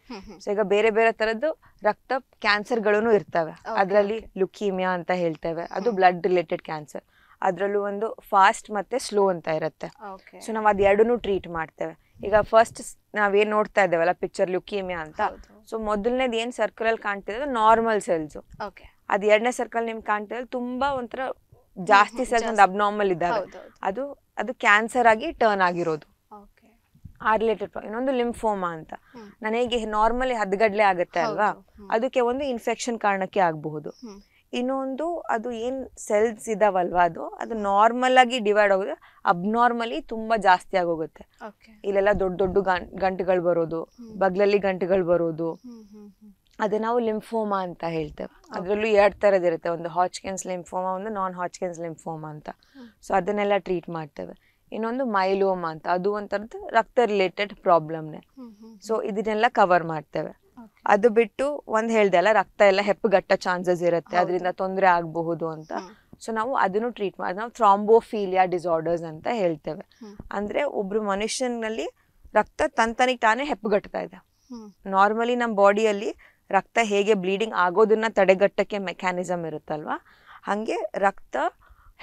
S2: ಸೊ ಈಗ ಬೇರೆ ಬೇರೆ ತರದ್ದು ರಕ್ತ ಕ್ಯಾನ್ಸರ್ ಗಳುನು ಇರ್ತವೆ ಅದರಲ್ಲಿ ಲುಕೀಮಿಯಾ ಅಂತ ಹೇಳ್ತೇವೆ ಅದು ಬ್ಲಡ್ ರಿಲೇಟೆಡ್ ಕ್ಯಾನ್ಸರ್ ಅದ್ರಲ್ಲೂ ಒಂದು ಫಾಸ್ಟ್ ಮತ್ತೆ ಸ್ಲೋ ಅಂತ ಇರುತ್ತೆ ಸೊ ನಾವು ಎರಡನ್ನೂ ಟ್ರೀಟ್ ಮಾಡ್ತೇವೆ ಈಗ ಫಸ್ಟ್ ನಾವೇನ್ ನೋಡ್ತಾ ಇದ್ದೇವಲ್ಲ ಪಿಕ್ಚರ್ ಲುಕೀಮಿಯಾ ಅಂತ ಸೊ ಮೊದಲನೇದ್ ಏನ್ ಸರ್ಕಲ್ ಅಲ್ಲಿ ಕಾಣ್ತಿದೆ ನಾರ್ಮಲ್ ಸೆಲ್ಸ್ ಅದ್ ಎರಡನೇ ಸರ್ಕಲ್ ನಿಮ್ಗೆ ಕಾಣ್ತಿದ್ರೆ ತುಂಬಾ ಒಂಥರ ಜಾಸ್ತಿ ಸೆಲ್ಸ್ ಒಂದು ಅಬ್ನಾರ್ಮಲ್ ಇದ್ದಾವೆ ಅದು ಅದು ಕ್ಯಾನ್ಸರ್ ಆಗಿ ಟರ್ನ್ ಆಗಿರೋದು ಆ ರಿಲೇಟೆಡ್ ಇನ್ನೊಂದು ಲಿಂಫೋಮಾ ಅಂತ ನನಗೆ ನಾರ್ಮಲಿ ಹದ್ಗಡ್ಲೆ ಆಗುತ್ತೆ ಅಲ್ವಾ ಅದಕ್ಕೆ ಒಂದು ಇನ್ಫೆಕ್ಷನ್ ಕಾರಣಕ್ಕೆ ಆಗಬಹುದು ಇನ್ನೊಂದು ಅದು ಏನು ಸೆಲ್ಸ್ ಇದಾವಲ್ವಾ ಅದು ಅದು ನಾರ್ಮಲ್ ಆಗಿ ಡಿವೈಡ್ ಆಗೋದು ಅಬ್ನಾರ್ಮಲಿ ತುಂಬಾ ಜಾಸ್ತಿ ಆಗೋಗುತ್ತೆ ಇಲ್ಲೆಲ್ಲ ದೊಡ್ಡ ದೊಡ್ಡ ಗಂಟುಗಳು ಬರೋದು ಬಗ್ಲಲ್ಲಿ ಗಂಟುಗಳು ಬರೋದು ಅದೇ ನಾವು ಲಿಂಫೋಮಾ ಅಂತ ಹೇಳ್ತೇವೆ ಅದರಲ್ಲೂ ಎರಡು ಥರದಿರುತ್ತೆ ಇರುತ್ತೆ ಒಂದು ಹಾಚ್ಕೆನ್ಸ್ ಲಿಂಫೋಮಾ ಒಂದು ನಾನ್ ಹಾಚ್ಕೆನ್ಸ್ ಲಿಂಫೋಮಾ ಅಂತ ಸೊ ಅದನ್ನೆಲ್ಲ ಟ್ರೀಟ್ ಮಾಡ್ತೇವೆ ಇನ್ನೊಂದು ಮೈಲೋಮಾ ಅಂತ ಅದು ಒಂಥರದ್ದು ರಕ್ತ ರಿಲೇಟೆಡ್ ಪ್ರಾಬ್ಲಮ್ನೆ ಸೊ ಇದನ್ನೆಲ್ಲ ಕವರ್ ಮಾಡ್ತೇವೆ ಅದು ಬಿಟ್ಟು ಒಂದ್ ಹೇಳ್ದೆ ಅಲ್ಲ ರಕ್ತ ಎಲ್ಲ ಹೆಪ್ಪುಗಟ್ಟ ಚಾನ್ಸಸ್ ಇರುತ್ತೆ ಅದರಿಂದ ತೊಂದರೆ ಆಗಬಹುದು ಅಂತ ಸೊ ನಾವು ಅದನ್ನು ಟ್ರೀಟ್ ಮಾಡಿ ನಾವು ಥ್ರಾಂಬೋಫೀಲಿಯಾ ಡಿಸಾರ್ಡರ್ಸ್ ಅಂತ ಹೇಳ್ತೇವೆ ಅಂದ್ರೆ ಒಬ್ರು ಮನುಷ್ಯನಲ್ಲಿ ರಕ್ತ ತಂತನಿಗೆ ತಾನೇ ಹೆಪ್ಪುಗಟ್ತಾ ಇದೆ ನಾರ್ಮಲಿ ನಮ್ಮ ಬಾಡಿಯಲ್ಲಿ ರಕ್ತ ಹೇಗೆ ಬ್ಲೀಡಿಂಗ್ ಆಗೋದನ್ನ ತಡೆಗಟ್ಟಕ್ಕೆ ಮೆಕ್ಯಾನಿಸಮ್ ಇರುತ್ತಲ್ವಾ ಹಂಗೆ ರಕ್ತ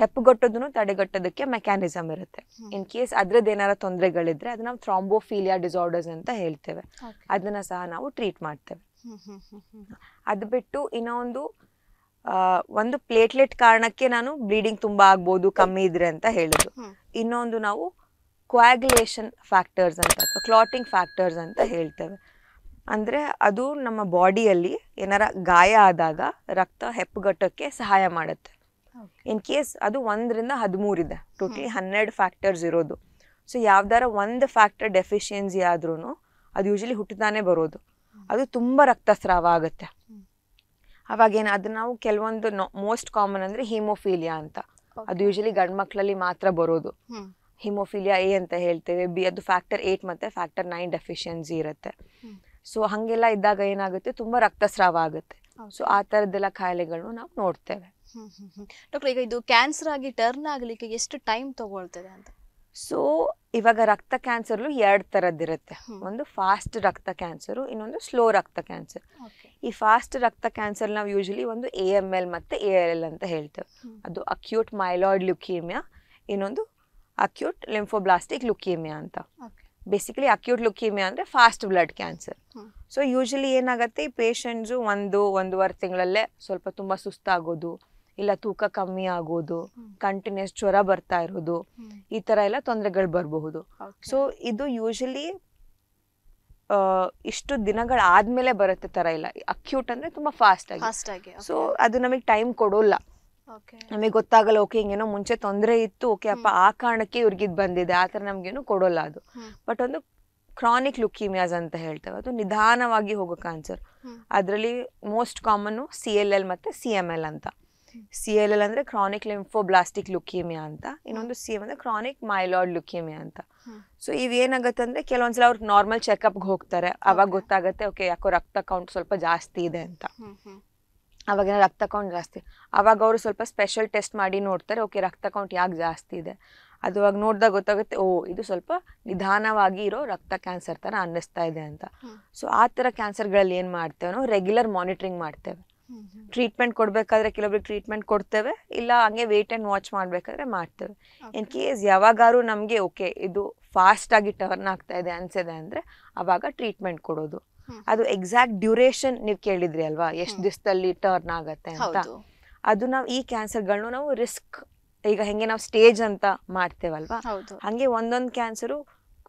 S2: ಹೆಪ್ಪುಗಟ್ಟೋದನ್ನು ತಡೆಗಟ್ಟೋದಕ್ಕೆ ಮೆಕ್ಯಾನಿಸಮ್ ಇರುತ್ತೆ ಇನ್ ಕೇಸ್ ಅದ್ರದ್ದು ಏನಾರ ತೊಂದರೆಗಳಿದ್ರೆ ಅದನ್ನ ನಾವು ಥ್ರಾಂಬೋಫೀಲಿಯಾ ಡಿಸಾರ್ಡರ್ಸ್ ಅಂತ ಹೇಳ್ತೇವೆ ಅದನ್ನ ಸಹ ನಾವು ಟ್ರೀಟ್ ಮಾಡ್ತೇವೆ ಅದು ಬಿಟ್ಟು ಇನ್ನೊಂದು ಒಂದು ಪ್ಲೇಟ್ಲೆಟ್ ಕಾರಣಕ್ಕೆ ನಾನು ಬ್ಲೀಡಿಂಗ್ ತುಂಬಾ ಆಗ್ಬೋದು ಕಮ್ಮಿ ಇದ್ರೆ ಅಂತ ಹೇಳಿದ್ರು ಇನ್ನೊಂದು ನಾವು ಕ್ವಾಗ್ಯುಲೇಷನ್ ಫ್ಯಾಕ್ಟರ್ಸ್ ಅಂತ ಅಥವಾ ಕ್ಲಾಟಿಂಗ್ ಫ್ಯಾಕ್ಟರ್ಸ್ ಅಂತ ಹೇಳ್ತೇವೆ ಅಂದ್ರೆ ಅದು ನಮ್ಮ ಬಾಡಿಯಲ್ಲಿ ಏನಾರ ಗಾಯ ಆದಾಗ ರಕ್ತ ಹೆಪ್ಪುಗಟ್ಟೋಕ್ಕೆ ಸಹಾಯ ಮಾಡುತ್ತೆ ಇನ್ ಕೇಸ್ ಅದು ಒಂದರಿಂದ ಹದಿಮೂರಿದೆ ಟೋಟಲಿ ಹನ್ನೆರಡು ಫ್ಯಾಕ್ಟರ್ಸ್ ಇರೋದು ಸೊ ಯಾವ್ದಾರ ಒಂದು ಫ್ಯಾಕ್ಟರ್ ಡೆಫಿಷಿಯನ್ಸಿ ಆದ್ರೂ ಅದು ಯೂಶಲಿ ಹುಟ್ಟುತ್ತಾನೆ ಬರೋದು ಅದು ತುಂಬ ರಕ್ತಸ್ರಾವ ಆಗುತ್ತೆ ಅವಾಗೇನು ಅದು ನಾವು ಕೆಲವೊಂದು ಮೋಸ್ಟ್ ಕಾಮನ್ ಅಂದರೆ ಹಿಮೋಫೀಲಿಯಾ ಅಂತ ಅದು ಯೂಶಲಿ ಗಂಡು ಮಕ್ಕಳಲ್ಲಿ ಮಾತ್ರ ಬರೋದು ಹಿಮೋಫೀಲಿಯಾ ಎ ಅಂತ ಹೇಳ್ತೇವೆ ಬಿ ಅದು ಫ್ಯಾಕ್ಟರ್ ಏಟ್ ಮತ್ತು ಫ್ಯಾಕ್ಟರ್ ನೈನ್ ಡೆಫಿಷಿಯನ್ಸಿ ಇರುತ್ತೆ ಸೊ ಹಾಗೆಲ್ಲ ಇದ್ದಾಗ ಏನಾಗುತ್ತೆ ತುಂಬ ರಕ್ತಸ್ರಾವ ಆಗುತ್ತೆ ಸೊ ಆ ಥರದ್ದೆಲ್ಲ ಕಾಯಿಲೆಗಳು ನಾವು ನೋಡ್ತೇವೆ
S1: ಡಾಕ್ಟರ್ ಈಗ ಇದು ಕ್ಯಾನ್ಸರ್ ಆಗಿ ಟರ್ನ್ ಆಗಲಿಕ್ಕೆ ಎಷ್ಟು ಟೈಮ್ ತಗೊಳ್ತದೆ ಅಂತ
S2: ಸೊ ಇವಾಗ ರಕ್ತ ಕ್ಯಾನ್ಸರ್ಲು ಎರಡು ಥರದ್ದಿರುತ್ತೆ ಒಂದು ಫಾಸ್ಟ್ ರಕ್ತ ಕ್ಯಾನ್ಸರ್ ಇನ್ನೊಂದು ಸ್ಲೋ ರಕ್ತ ಕ್ಯಾನ್ಸರ್ ಈ ಫಾಸ್ಟ್ ರಕ್ತ ಕ್ಯಾನ್ಸರ್ ನಾವು ಯೂಶಲಿ ಒಂದು ಎ ಎಮ್ ಎಲ್ ಮತ್ತು ಎ ಎಲ್ ಎಲ್ ಅಂತ ಹೇಳ್ತೇವೆ ಅದು ಅಕ್ಯೂಟ್ ಮೈಲಾಯ್ಡ್ ಲ್ಯುಕೇಮಿಯಾ ಇನ್ನೊಂದು ಅಕ್ಯೂಟ್ ಲಿಂಫೋಬ್ಲಾಸ್ಟಿಕ್ ಲ್ಯುಕೇಮಿಯಾ ಅಂತ ಬೇಸಿಕಲಿ ಅಕ್ಯೂಟ್ ಲುಕೀಮಿಯಾ ಅಂದರೆ fast blood cancer so usually ಏನಾಗುತ್ತೆ ಈ ಪೇಷಂಟ್ಸು ಒಂದು ಒಂದೂವರೆ ತಿಂಗಳಲ್ಲೇ ಸ್ವಲ್ಪ ತುಂಬ ಸುಸ್ತಾಗೋದು ಇಲ್ಲ ತೂಕ ಕಮ್ಮಿ ಆಗೋದು ಕಂಟಿನ್ಯೂಸ್ ಜ್ವರ ಬರ್ತಾ ಇರೋದು ಈ ಥರ ಎಲ್ಲ ತೊಂದರೆಗಳು ಬರಬಹುದು ಸೊ ಇದು ಯೂಶಲಿ ಇಷ್ಟು ದಿನಗಳಾದ್ಮೇಲೆ ಬರುತ್ತೆ ತರ ಇಲ್ಲ ಅಕ್ಯೂಟ್ ಅಂದ್ರೆ ತುಂಬಾ ಫಾಸ್ಟ್ ಆಗಿ ಸೊ ಅದು ನಮಗೆ ಟೈಮ್ ಕೊಡೋಲ್ಲ ನಮಗೆ ಗೊತ್ತಾಗಲ್ಲ ಓಕೆ ಹಿಂಗೇನೋ ಮುಂಚೆ ತೊಂದರೆ ಇತ್ತು ಓಕೆ ಅಪ್ಪ ಆ ಕಾರಣಕ್ಕೆ ಇವ್ರಿಗೆ ಇದು ಬಂದಿದೆ ಆ ಥರ ನಮಗೇನು ಕೊಡೋಲ್ಲ ಅದು ಬಟ್ ಒಂದು ಕ್ರಾನಿಕ್ ಲುಕೀಮಿಯಾಸ್ ಅಂತ ಹೇಳ್ತೇವೆ ಅದು ನಿಧಾನವಾಗಿ ಹೋಗೋ ಕ್ಯಾನ್ಸರ್ ಅದರಲ್ಲಿ most common C L L ಮತ್ತು ಸಿ ಎಮ್ ಎಲ್ ಅಂತ ಸಿ ಎಲ್ ಎಲ್ ಅಂದರೆ ಕ್ರಾನಿಕ್ ಲಿಂಫೋಬ್ಲಾಸ್ಟಿಕ್ ಲುಕೀಮಿಯಾ ಅಂತ ಇನ್ನೊಂದು ಸಿ ಎಮ್ ಅಂದರೆ ಕ್ರಾನಿಕ್ ಮೈಲಾಯ್ಡ್ ಲುಕೀಮಿಯಾ ಅಂತ
S3: ಸೊ ಇವೇನಾಗುತ್ತೆ
S2: ಅಂದರೆ ಕೆಲವೊಂದ್ಸಲ ಅವ್ರಿಗೆ ನಾರ್ಮಲ್ ಚೆಕಪ್ಗೆ ಹೋಗ್ತಾರೆ ಅವಾಗ ಗೊತ್ತಾಗುತ್ತೆ ಓಕೆ ಯಾಕೋ ರಕ್ತ ಕೌಂಟ್ ಸ್ವಲ್ಪ ಜಾಸ್ತಿ ಇದೆ ಅಂತ ಅವಾಗಿನ ರಕ್ತ ಕೌಂಟ್ ಜಾಸ್ತಿ ಆವಾಗ ಅವರು ಸ್ವಲ್ಪ ಸ್ಪೆಷಲ್ ಟೆಸ್ಟ್ ಮಾಡಿ ನೋಡ್ತಾರೆ ಓಕೆ ರಕ್ತ ಕೌಂಟ್ ಯಾಕೆ ಜಾಸ್ತಿ ಇದೆ ಅದು ಅವಾಗ ನೋಡಿದಾಗ ಗೊತ್ತಾಗುತ್ತೆ ಓ ಇದು ಸ್ವಲ್ಪ ನಿಧಾನವಾಗಿ ಇರೋ ರಕ್ತ ಕ್ಯಾನ್ಸರ್ ಥರ ಅನ್ನಿಸ್ತಾ ಇದೆ ಅಂತ ಸೊ ಆ ಥರ ಕ್ಯಾನ್ಸರ್ಗಳಲ್ಲಿ ಏನು ಮಾಡ್ತೇವೆ ನಾವು ರೆಗ್ಯುಲರ್ ಮಾನಿಟ್ರಿಂಗ್ ಮಾಡ್ತೇವೆ ಟ್ರೀಟ್ಮೆಂಟ್ ಕೊಡಬೇಕಾದ್ರೆ ಕೆಲವೊಬ್ಬರಿಗೆ ಟ್ರೀಟ್ಮೆಂಟ್ ಕೊಡ್ತೇವೆ ಇಲ್ಲ ಹಂಗೆ ವೇಟ್ ಆ್ಯಂಡ್ ವಾಚ್ ಮಾಡಬೇಕಾದ್ರೆ ಮಾಡ್ತೇವೆ ಇನ್ ಕೇಸ್ ಯಾವಾಗಾರು ನಮಗೆ ಓಕೆ ಇದು ಫಾಸ್ಟಾಗಿ ಟರ್ನ್ ಆಗ್ತಾ ಇದೆ ಅನಿಸಿದೆ ಅಂದರೆ ಅವಾಗ ಟ್ರೀಟ್ಮೆಂಟ್ ಕೊಡೋದು ಅದು ಎಕ್ಸಾಕ್ಟ್ ಡ್ಯೂರೇಷನ್ ನೀವು ಕೇಳಿದ್ರಿ ಅಲ್ವಾ ಎಷ್ಟು ದಿವಸದಲ್ಲಿ ಟರ್ನ್ ಆಗತ್ತೆ ಅಂತ ಅದು ನಾವು ಈ ಕ್ಯಾನ್ಸರ್ಗಳನ್ನು ನಾವು ರಿಸ್ಕ್ ಈಗ ಹೆಂಗೆ ನಾವು ಸ್ಟೇಜ್ ಅಂತ ಮಾಡ್ತೇವಲ್ವಾ ಹಂಗೆ ಒಂದೊಂದು ಕ್ಯಾನ್ಸರ್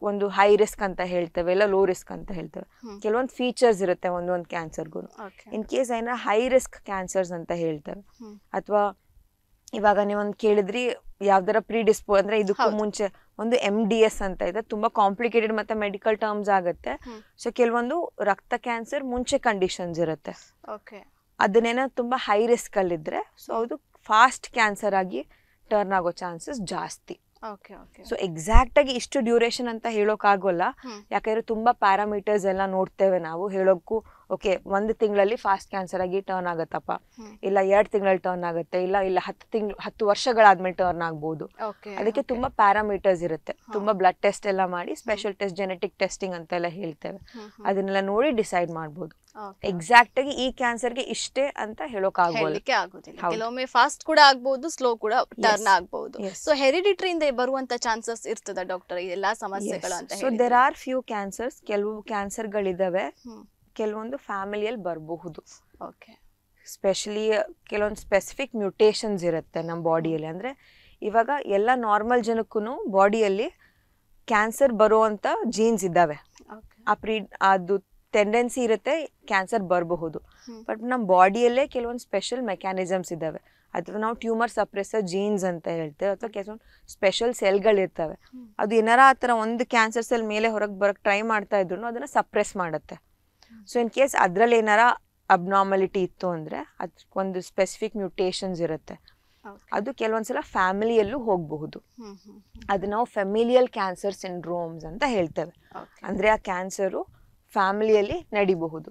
S2: ಒಂದು ಹೈ ರಿಸ್ಕ್ ಅಂತ ಹೇಳ್ತೇವೆ ಇಲ್ಲ ಲೋ ರಿಸ್ಕ್ ಅಂತ ಹೇಳ್ತೇವೆ ಕೆಲವೊಂದು ಫೀಚರ್ಸ್ ಇರುತ್ತೆ ಒಂದೊಂದು ಕ್ಯಾನ್ಸರ್ಗೂ ಇನ್ ಕೇಸ್ ಏನಾರ ಹೈ ರಿಸ್ಕ್ ಕ್ಯಾನ್ಸರ್ಸ್ ಅಂತ ಹೇಳ್ತೇವೆ ಅಥವಾ ಇವಾಗ ನೀವೊಂದು ಕೇಳಿದ್ರಿ ಯಾವ್ದಾರ ಡಿಸ್ಪೋ ಅಂದ್ರೆ ಇದಕ್ಕೂ ಮುಂಚೆ ಒಂದು ಎಮ್ ಡಿ ಎಸ್ ಅಂತ ಇದೆ ತುಂಬಾ ಕಾಂಪ್ಲಿಕೇಟೆಡ್ ಮತ್ತೆ ಮೆಡಿಕಲ್ ಟರ್ಮ್ಸ್ ಆಗುತ್ತೆ ಸೊ ಕೆಲವೊಂದು ರಕ್ತ ಕ್ಯಾನ್ಸರ್ ಮುಂಚೆ ಕಂಡೀಷನ್ಸ್ ಇರುತ್ತೆ ಅದನ್ನೇನೋ ತುಂಬಾ ಹೈ ರಿಸ್ಕ್ ಅಲ್ಲಿ ಇದ್ರೆ ಸೊ ಅದು ಫಾಸ್ಟ್ ಕ್ಯಾನ್ಸರ್ ಆಗಿ ಟರ್ನ್ ಆಗೋ ಚಾನ್ಸಸ್ ಜಾಸ್ತಿ ಸೊ ಎಕ್ಸಾಕ್ಟ್ ಆಗಿ ಇಷ್ಟು ಡ್ಯೂರೇಷನ್ ಅಂತ ಹೇಳೋಕ್ಕಾಗೋಲ್ಲ ಯಾಕಂದ್ರೆ ತುಂಬಾ ಪ್ಯಾರಾಮೀಟರ್ಸ್ ಎಲ್ಲ ನೋಡ್ತೇವೆ ನಾವು ಹೇಳೋಕ್ಕೂ ಓಕೆ ಒಂದು ತಿಂಗಳಲ್ಲಿ ಫಾಸ್ಟ್ ಕ್ಯಾನ್ಸರ್ ಆಗಿ ಟರ್ನ್ ಆಗುತ್ತಪ್ಪ ಇಲ್ಲ ಎರಡು ತಿಂಗಳಲ್ಲಿ ಟರ್ನ್ ಆಗುತ್ತೆ ಇಲ್ಲ ಇಲ್ಲ ಹತ್ತು ತಿಂಗಳು ಹತ್ತು ವರ್ಷಗಳಾದ್ಮೇಲೆ ಟರ್ನ್ ಆಗ್ಬೋದು ಅದಕ್ಕೆ ತುಂಬಾ ಪ್ಯಾರಾಮೀಟರ್ಸ್ ಇರುತ್ತೆ ತುಂಬಾ ಬ್ಲಡ್ ಟೆಸ್ಟ್ ಎಲ್ಲ ಮಾಡಿ ಸ್ಪೆಷಲ್ ಟೆಸ್ಟ್ ಜೆನೆಟಿಕ್ ಟೆಸ್ಟಿಂಗ್ ಅಂತೆಲ್ಲ ಹೇಳ್ತೇವೆ ಅದನ್ನೆಲ್ಲ ನೋಡಿ ಡಿಸೈಡ್ ಮಾಡ್ಬೋದು ಎಕ್ಸಾಕ್ಟ್ ಆಗಿ ಈ
S1: ಕ್ಯಾನ್ಸರ್ ಗೆ ಇಷ್ಟೇ ಅಂತ ಆಗೋದಿಲ್ಲ ಕೆಲವೊಮ್ಮೆ ಫಾಸ್ಟ್ ಕೂಡ ಆಗ್ಬಹುದು ಸ್ಲೋ ಕೂಡ ಟರ್ನ್ ಆಗಬಹುದು ಸೊ ಹೆರಿಡಿಟ್ರಿ ಇಂದ ಬರುವಂತ ಚಾನ್ಸಸ್ ಇರ್ತದ ಡಾಕ್ಟರ್ ಎಲ್ಲಾ ಸಮಸ್ಯೆಗಳು ಅಂತ so
S2: there are few cancers ಕೆಲವು ಕ್ಯಾನ್ಸರ್ ಗಳಿದಾವೆ ಕೆಲವೊಂದು ಫ್ಯಾಮಿಲಿಯಲ್ಲಿ ಬರಬಹುದು ಓಕೆ ಸ್ಪೆಷಲಿ ಕೆಲವೊಂದು ಸ್ಪೆಸಿಫಿಕ್ ಮ್ಯೂಟೇಷನ್ಸ್ ಇರುತ್ತೆ ನಮ್ಮ ಬಾಡಿಯಲ್ಲಿ ಅಂದ್ರೆ ಇವಾಗ ಎಲ್ಲ ನಾರ್ಮಲ್ ಜನಕ್ಕೂ ಬಾಡಿಯಲ್ಲಿ ಕ್ಯಾನ್ಸರ್ ಬರುವಂಥ ಜೀನ್ಸ್ ಇದ್ದಾವೆ ಆ ಪ್ರೀ ಅದು ಟೆಂಡೆನ್ಸಿ ಇರುತ್ತೆ ಕ್ಯಾನ್ಸರ್ ಬರಬಹುದು ಬಟ್ ನಮ್ಮ ಬಾಡಿಯಲ್ಲೇ ಕೆಲವೊಂದು ಸ್ಪೆಷಲ್ ಮೆಕ್ಯಾನಿಸಮ್ಸ್ ಇದ್ದಾವೆ ಅಥವಾ ನಾವು ಟ್ಯೂಮರ್ ಸಪ್ರೆಸರ್ ಜೀನ್ಸ್ ಅಂತ ಹೇಳ್ತೇವೆ ಅಥವಾ ಕೆಲವೊಂದು ಸ್ಪೆಷಲ್ ಸೆಲ್ಗಳಿರ್ತವೆ ಅದು ಏನಾರ ಆ ಥರ ಒಂದು ಕ್ಯಾನ್ಸರ್ ಸೆಲ್ ಮೇಲೆ ಹೊರಗೆ ಬರೋಕ್ಕೆ ಟ್ರೈ ಮಾಡ್ತಾ ಇದ್ರು ಅದನ್ನು ಸಪ್ರೆಸ್ ಮಾಡುತ್ತೆ ಸೊ ಇನ್ ಕೇಸ್ ಅದರಲ್ಲಿ ಏನಾರ ಅಬ್ನಾರ್ಮಲಿಟಿ ಇತ್ತು ಅಂದರೆ ಅದಕ್ಕೊಂದು ಸ್ಪೆಸಿಫಿಕ್ ಮ್ಯೂಟೇಷನ್ಸ್ ಇರುತ್ತೆ ಅದು ಕೆಲವೊಂದ್ಸಲ ಫ್ಯಾಮಿಲಿಯಲ್ಲೂ ಹೋಗಬಹುದು ಅದು ನಾವು ಫೆಮಿಲಿಯಲ್ ಕ್ಯಾನ್ಸರ್ ಸಿಂಡ್ರೋಮ್ಸ್ ಅಂತ ಹೇಳ್ತೇವೆ ಅಂದರೆ ಆ ಕ್ಯಾನ್ಸರು ಫ್ಯಾಮಿಲಿಯಲ್ಲಿ ನಡಿಬಹುದು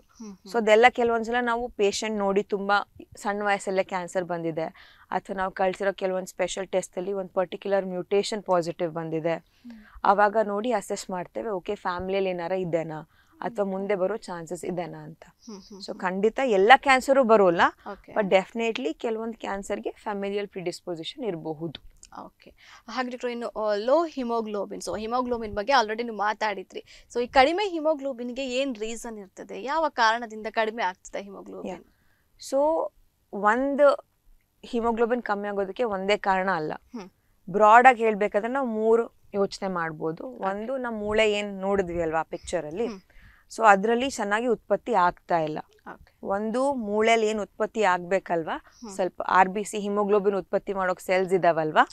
S2: ಸೊ ಅದೆಲ್ಲ ಕೆಲವೊಂದ್ಸಲ ನಾವು ಪೇಷಂಟ್ ನೋಡಿ ತುಂಬಾ ಸಣ್ಣ ವಯಸ್ಸಲ್ಲೇ ಕ್ಯಾನ್ಸರ್ ಬಂದಿದೆ ಅಥವಾ ನಾವು ಕಳ್ಸಿರೋ ಕೆಲವೊಂದು ಸ್ಪೆಷಲ್ ಟೆಸ್ಟ್ ಅಲ್ಲಿ ಒಂದು ಪರ್ಟಿಕ್ಯುಲರ್ ಮ್ಯೂಟೇಶನ್ ಪಾಸಿಟಿವ್ ಬಂದಿದೆ ಅವಾಗ ನೋಡಿ ಅಸೆಸ್ ಮಾಡ್ತೇವೆ ಓಕೆ ಫ್ಯಾಮಿಲಿಯಲ್ಲಿ ಏನಾರ ಇದೇನಾ ಅಥವಾ ಮುಂದೆ ಬರೋ ಚಾನ್ಸಸ್ ಇದೆನಾ ಅಂತ ಸೊ ಖಂಡಿತ ಎಲ್ಲ ಕ್ಯಾನ್ಸರು ಬರೋಲ್ಲ ಬಟ್ ಡೆಫಿನೆಟ್ಲಿ ಕೆಲವೊಂದು ಕ್ಯಾನ್ಸರ್ಗೆ ಫ್ಯಾಮಿಲಿಯಲ್ ಪ್ರಿಡಿಸ್ಪೊಸಿಷನ್ ಇರಬಹುದು
S1: ಓಕೆ ಹಾಗೆ ಇನ್ನು ಲೋ ಹಿಮೋಗ್ಲೋಬಿನ್ ಸೊ ಹಿಮೋಗ್ಲೋಬಿನ್ ಬಗ್ಗೆ ಆಲ್ರೆಡಿ ನೀವು ಮಾತಾಡಿದ್ರಿ ಸೊ ಈ ಕಡಿಮೆ ಹಿಮೋಗ್ಲೋಬಿನ್ಗೆ ಏನು ರೀಸನ್ ಇರ್ತದೆ ಯಾವ ಕಾರಣದಿಂದ ಕಡಿಮೆ ಆಗ್ತದೆ ಹಿಮೋಗ್ಲೋಬಿನ್
S2: ಸೊ ಒಂದು ಹಿಮೋಗ್ಲೋಬಿನ್ ಕಮ್ಮಿ ಆಗೋದಕ್ಕೆ ಒಂದೇ ಕಾರಣ ಅಲ್ಲ ಬ್ರಾಡ್ ಆಗಿ ಹೇಳ್ಬೇಕಾದ್ರೆ ನಾವು ಮೂರು ಯೋಚನೆ ಮಾಡ್ಬೋದು ಒಂದು ನಮ್ಮ ಮೂಳೆ ಏನು ನೋಡಿದ್ವಿ ಅಲ್ವಾ ಪಿಕ್ಚರ್ ಅಲ್ಲಿ ಸೊ ಅದರಲ್ಲಿ ಚೆನ್ನಾಗಿ ಉತ್ಪತ್ತಿ ಆಗ್ತಾ ಇಲ್ಲ ಒಂದು ಮೂಳೆಯಲ್ಲಿ ಏನು ಉತ್ಪತ್ತಿ ಆಗ್ಬೇಕಲ್ವಾ ಸ್ವಲ್ಪ ಆರ್ ಬಿ ಸಿ ಹಿಮೋಗ್ಲೋಬಿನ್ ಉತ್ಪತ್ತಿ ಮಾಡೋಕ್ ಸೆಲ್ಸ್ ಇದಾವಲ್ವಾ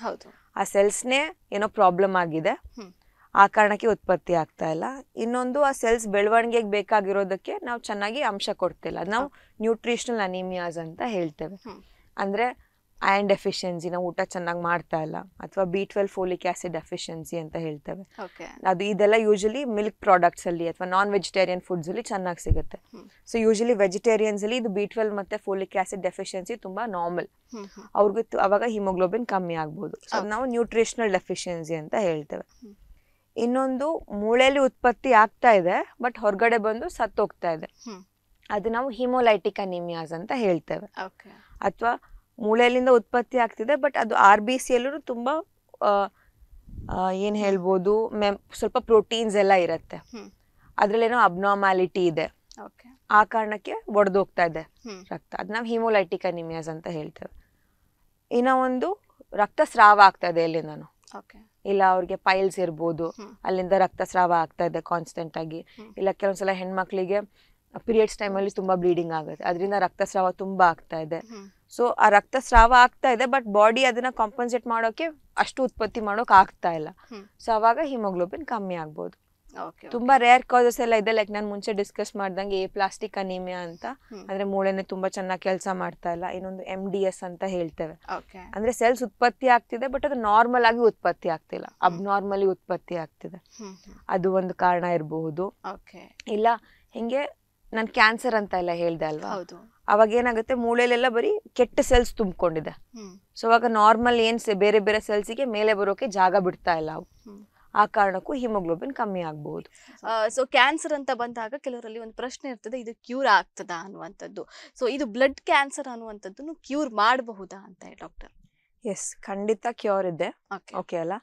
S2: ಆ ಸೆಲ್ಸ್ನೇ ಏನೋ ಪ್ರಾಬ್ಲಮ್ ಆಗಿದೆ ಆ ಕಾರಣಕ್ಕೆ ಉತ್ಪತ್ತಿ ಆಗ್ತಾ ಇಲ್ಲ ಇನ್ನೊಂದು ಆ ಸೆಲ್ಸ್ ಬೆಳವಣಿಗೆಗೆ ಬೇಕಾಗಿರೋದಕ್ಕೆ ನಾವು ಚೆನ್ನಾಗಿ ಅಂಶ ಕೊಡ್ತಿಲ್ಲ ನಾವು ನ್ಯೂಟ್ರಿಷನಲ್ ಅನಿಮಿಯಾಸ್ ಅಂತ ಹೇಳ್ತೇವೆ ಅಂದ್ರೆ ಐರನ್ ಡೆಫಿಷಿಯನ್ಸಿ ನಾವು ಊಟ ಚೆನ್ನಾಗಿ ಮಾಡ್ತಾ ಇಲ್ಲ ಅಥವಾ B twelve folic acid deficiency ಅಂತ ಹೇಳ್ತೇವೆ ಅದು ಇದೆಲ್ಲ ಯೂಶಲಿ ಮಿಲ್ಕ್ ಪ್ರಾಡಕ್ಟ್ಸ್ ಅಲ್ಲಿ ಅಥವಾ ನಾನ್ ವೆಜಿಟೇರಿಯನ್ ಫುಡ್ಸ್ ಅಲ್ಲಿ ಚೆನ್ನಾಗಿ ಸಿಗುತ್ತೆ ಸೊ ಯೂಶಲಿ ವೆಜಿಟೇರಿಯನ್ಸ್ ಅಲ್ಲಿ ಇದು ಬಿ ಟ್ವೆಲ್ ಮತ್ತೆ ಫೋಲಿಕ್ ಆಸಿಡ್ ಡೆಫಿಷಿಯನ್ಸಿ ತುಂಬಾ ನಾರ್ಮಲ್ ಅವ್ರಿಗೆ ಅವಾಗ ಹಿಮೋಗ್ಲೋಬಿನ್ ಕಮ್ಮಿ ಆಗ್ಬೋದು ಸೊ ನಾವು ನ್ಯೂಟ್ರಿಷನಲ್ ಡೆಫಿಷಿಯನ್ಸಿ ಅಂತ ಹೇಳ್ತೇವೆ ಇನ್ನೊಂದು ಮೂಳೆಯಲ್ಲಿ ಉತ್ಪತ್ತಿ ಆಗ್ತಾ ಇದೆ ಬಟ್ ಹೊರಗಡೆ ಬಂದು ಸತ್ತೋಗ್ತಾ ಇದೆ ಅದು ನಾವು ಹಿಮೋಲೈಟಿಕ್ ಅನಿಮಿಯಾಸ್ ಅಂತ ಹೇಳ್ತೇವೆ ಅಥವಾ ಮೂಳೆಯಲ್ಲಿಂದ ಉತ್ಪತ್ತಿ ಆಗ್ತಿದೆ ಬಟ್ ಅದು ಆರ್ ಬಿ ಸಿಯಲ್ಲೂ ತುಂಬ ಏನು ಹೇಳ್ಬೋದು ಮೆಮ್ ಸ್ವಲ್ಪ ಪ್ರೋಟೀನ್ಸ್ ಎಲ್ಲ ಇರುತ್ತೆ ಅದರಲ್ಲೇನೋ ಅಬ್ನಾರ್ಮಾಲಿಟಿ ಇದೆ ಆ ಕಾರಣಕ್ಕೆ ಒಡೆದೋಗ್ತಾ ಇದೆ ರಕ್ತ ಅದು ನಾವು ಹಿಮೋಲೈಟಿಕ್ ಅನಿಮಿಯಾಸ್ ಅಂತ ಹೇಳ್ತೇವೆ ಇನ್ನೂ ಒಂದು ರಕ್ತ ಸ್ರಾವ ಆಗ್ತಾ ಇದೆ ಎಲ್ಲಿಂದನೂ ಇಲ್ಲ ಅವ್ರಿಗೆ ಪೈಲ್ಸ್ ಇರ್ಬೋದು ಅಲ್ಲಿಂದ ರಕ್ತಸ್ರಾವ ಆಗ್ತಾ ಇದೆ ಕಾನ್ಸ್ಟೆಂಟ್ ಆಗಿ ಇಲ್ಲ ಕೆಲವೊಂದ್ಸಲ ಹೆಣ್ಮಕ್ಳಿಗೆ ಪೀರಿಯಡ್ಸ್ ಟೈಮಲ್ಲಿ ತುಂಬಾ ಬ್ಲೀಡಿಂಗ್ ಆಗುತ್ತೆ ಅದರಿಂದ ರಕ್ತಸ್ರಾವ ತುಂಬಾ ಆಗ್ತಾ ಇದೆ ಸೊ ಆ ರಕ್ತಸ್ರಾವ ಆಗ್ತಾ ಇದೆ ಬಟ್ ಬಾಡಿ ಅದನ್ನ ಕಾಂಪನ್ಸೇಟ್ ಮಾಡೋಕೆ ಅಷ್ಟು ಉತ್ಪತ್ತಿ ಮಾಡೋಕೆ ಆಗ್ತಾ ಇಲ್ಲ ಸೊ ಅವಾಗ ಹಿಮೋಗ್ಲೋಬಿನ್ ಕಮ್ಮಿ ಆಗ್ಬೋದು ತುಂಬಾ ರೇರ್ ಕಾಸಸ್ ಎಲ್ಲ ಇದೆ ಲೈಕ್ ನಾನು ಮುಂಚೆ ಡಿಸ್ಕಸ್ ಮಾಡ್ದಂಗೆ ಎ ಪ್ಲಾಸ್ಟಿಕ್ ಅನಿಮಿಯಾ ಅಂತ ಅಂದ್ರೆ ಮೂಳೆನೆ ತುಂಬಾ ಚೆನ್ನಾಗಿ ಕೆಲಸ ಮಾಡ್ತಾ ಇಲ್ಲ ಇನ್ನೊಂದು ಎಂ ಡಿ ಎಸ್ ಅಂತ ಹೇಳ್ತೇವೆ ಅಂದ್ರೆ ಸೆಲ್ಸ್ ಉತ್ಪತ್ತಿ ಆಗ್ತಿದೆ ಬಟ್ ಅದು ನಾರ್ಮಲ್ ಆಗಿ ಉತ್ಪತ್ತಿ ಆಗ್ತಿಲ್ಲ ಅಬ್ನಾರ್ಮಲಿ ಉತ್ಪತ್ತಿ ಆಗ್ತಿದೆ ಅದು ಒಂದು ಕಾರಣ ಇರಬಹುದು ಇಲ್ಲ ಹಿಂಗೆ ನಾನು ಕ್ಯಾನ್ಸರ್ ಅಂತ ಎಲ್ಲ ಹೇಳ್ದೆ ಅಲ್ವಾ ಅವಾಗ ಏನಾಗುತ್ತೆ ಮೂಳೆಲೆಲ್ಲ ಬರೀ ಕೆಟ್ಟ ಸೆಲ್ಸ್ ತುಂಬಿಕೊಂಡಿದೆ ಸೊ ಅವಾಗ ನಾರ್ಮಲ್ ಏನ್ ಬೇರೆ ಬೇರೆ ಸೆಲ್ಸಿಗೆ ಮೇಲೆ ಬರೋಕೆ ಜಾಗ ಬಿಡ್ತಾ ಇಲ್ಲ ಅವು ಆ ಕಾರಣಕ್ಕೂ ಹಿಮೋಗ್ಲೋಬಿನ್ ಕಮ್ಮಿ ಆಗಬಹುದು
S1: ಸೊ ಕ್ಯಾನ್ಸರ್ ಅಂತ ಬಂದಾಗ ಕೆಲವರಲ್ಲಿ ಒಂದು ಪ್ರಶ್ನೆ ಇರ್ತದೆ ಇದು ಕ್ಯೂರ್ ಆಗ್ತದ ಅನ್ನುವಂಥದ್ದು ಸೊ ಇದು ಬ್ಲಡ್ ಕ್ಯಾನ್ಸರ್ ಅನ್ನುವಂಥದ್ದು ಕ್ಯೂರ್ ಮಾಡಬಹುದಾ ಅಂತ ಡಾಕ್ಟರ್ ಎಸ್ ಖಂಡಿತ
S2: ಕ್ಯೂರ್ ಇದೆ ಓಕೆ ಅಲ್ಲ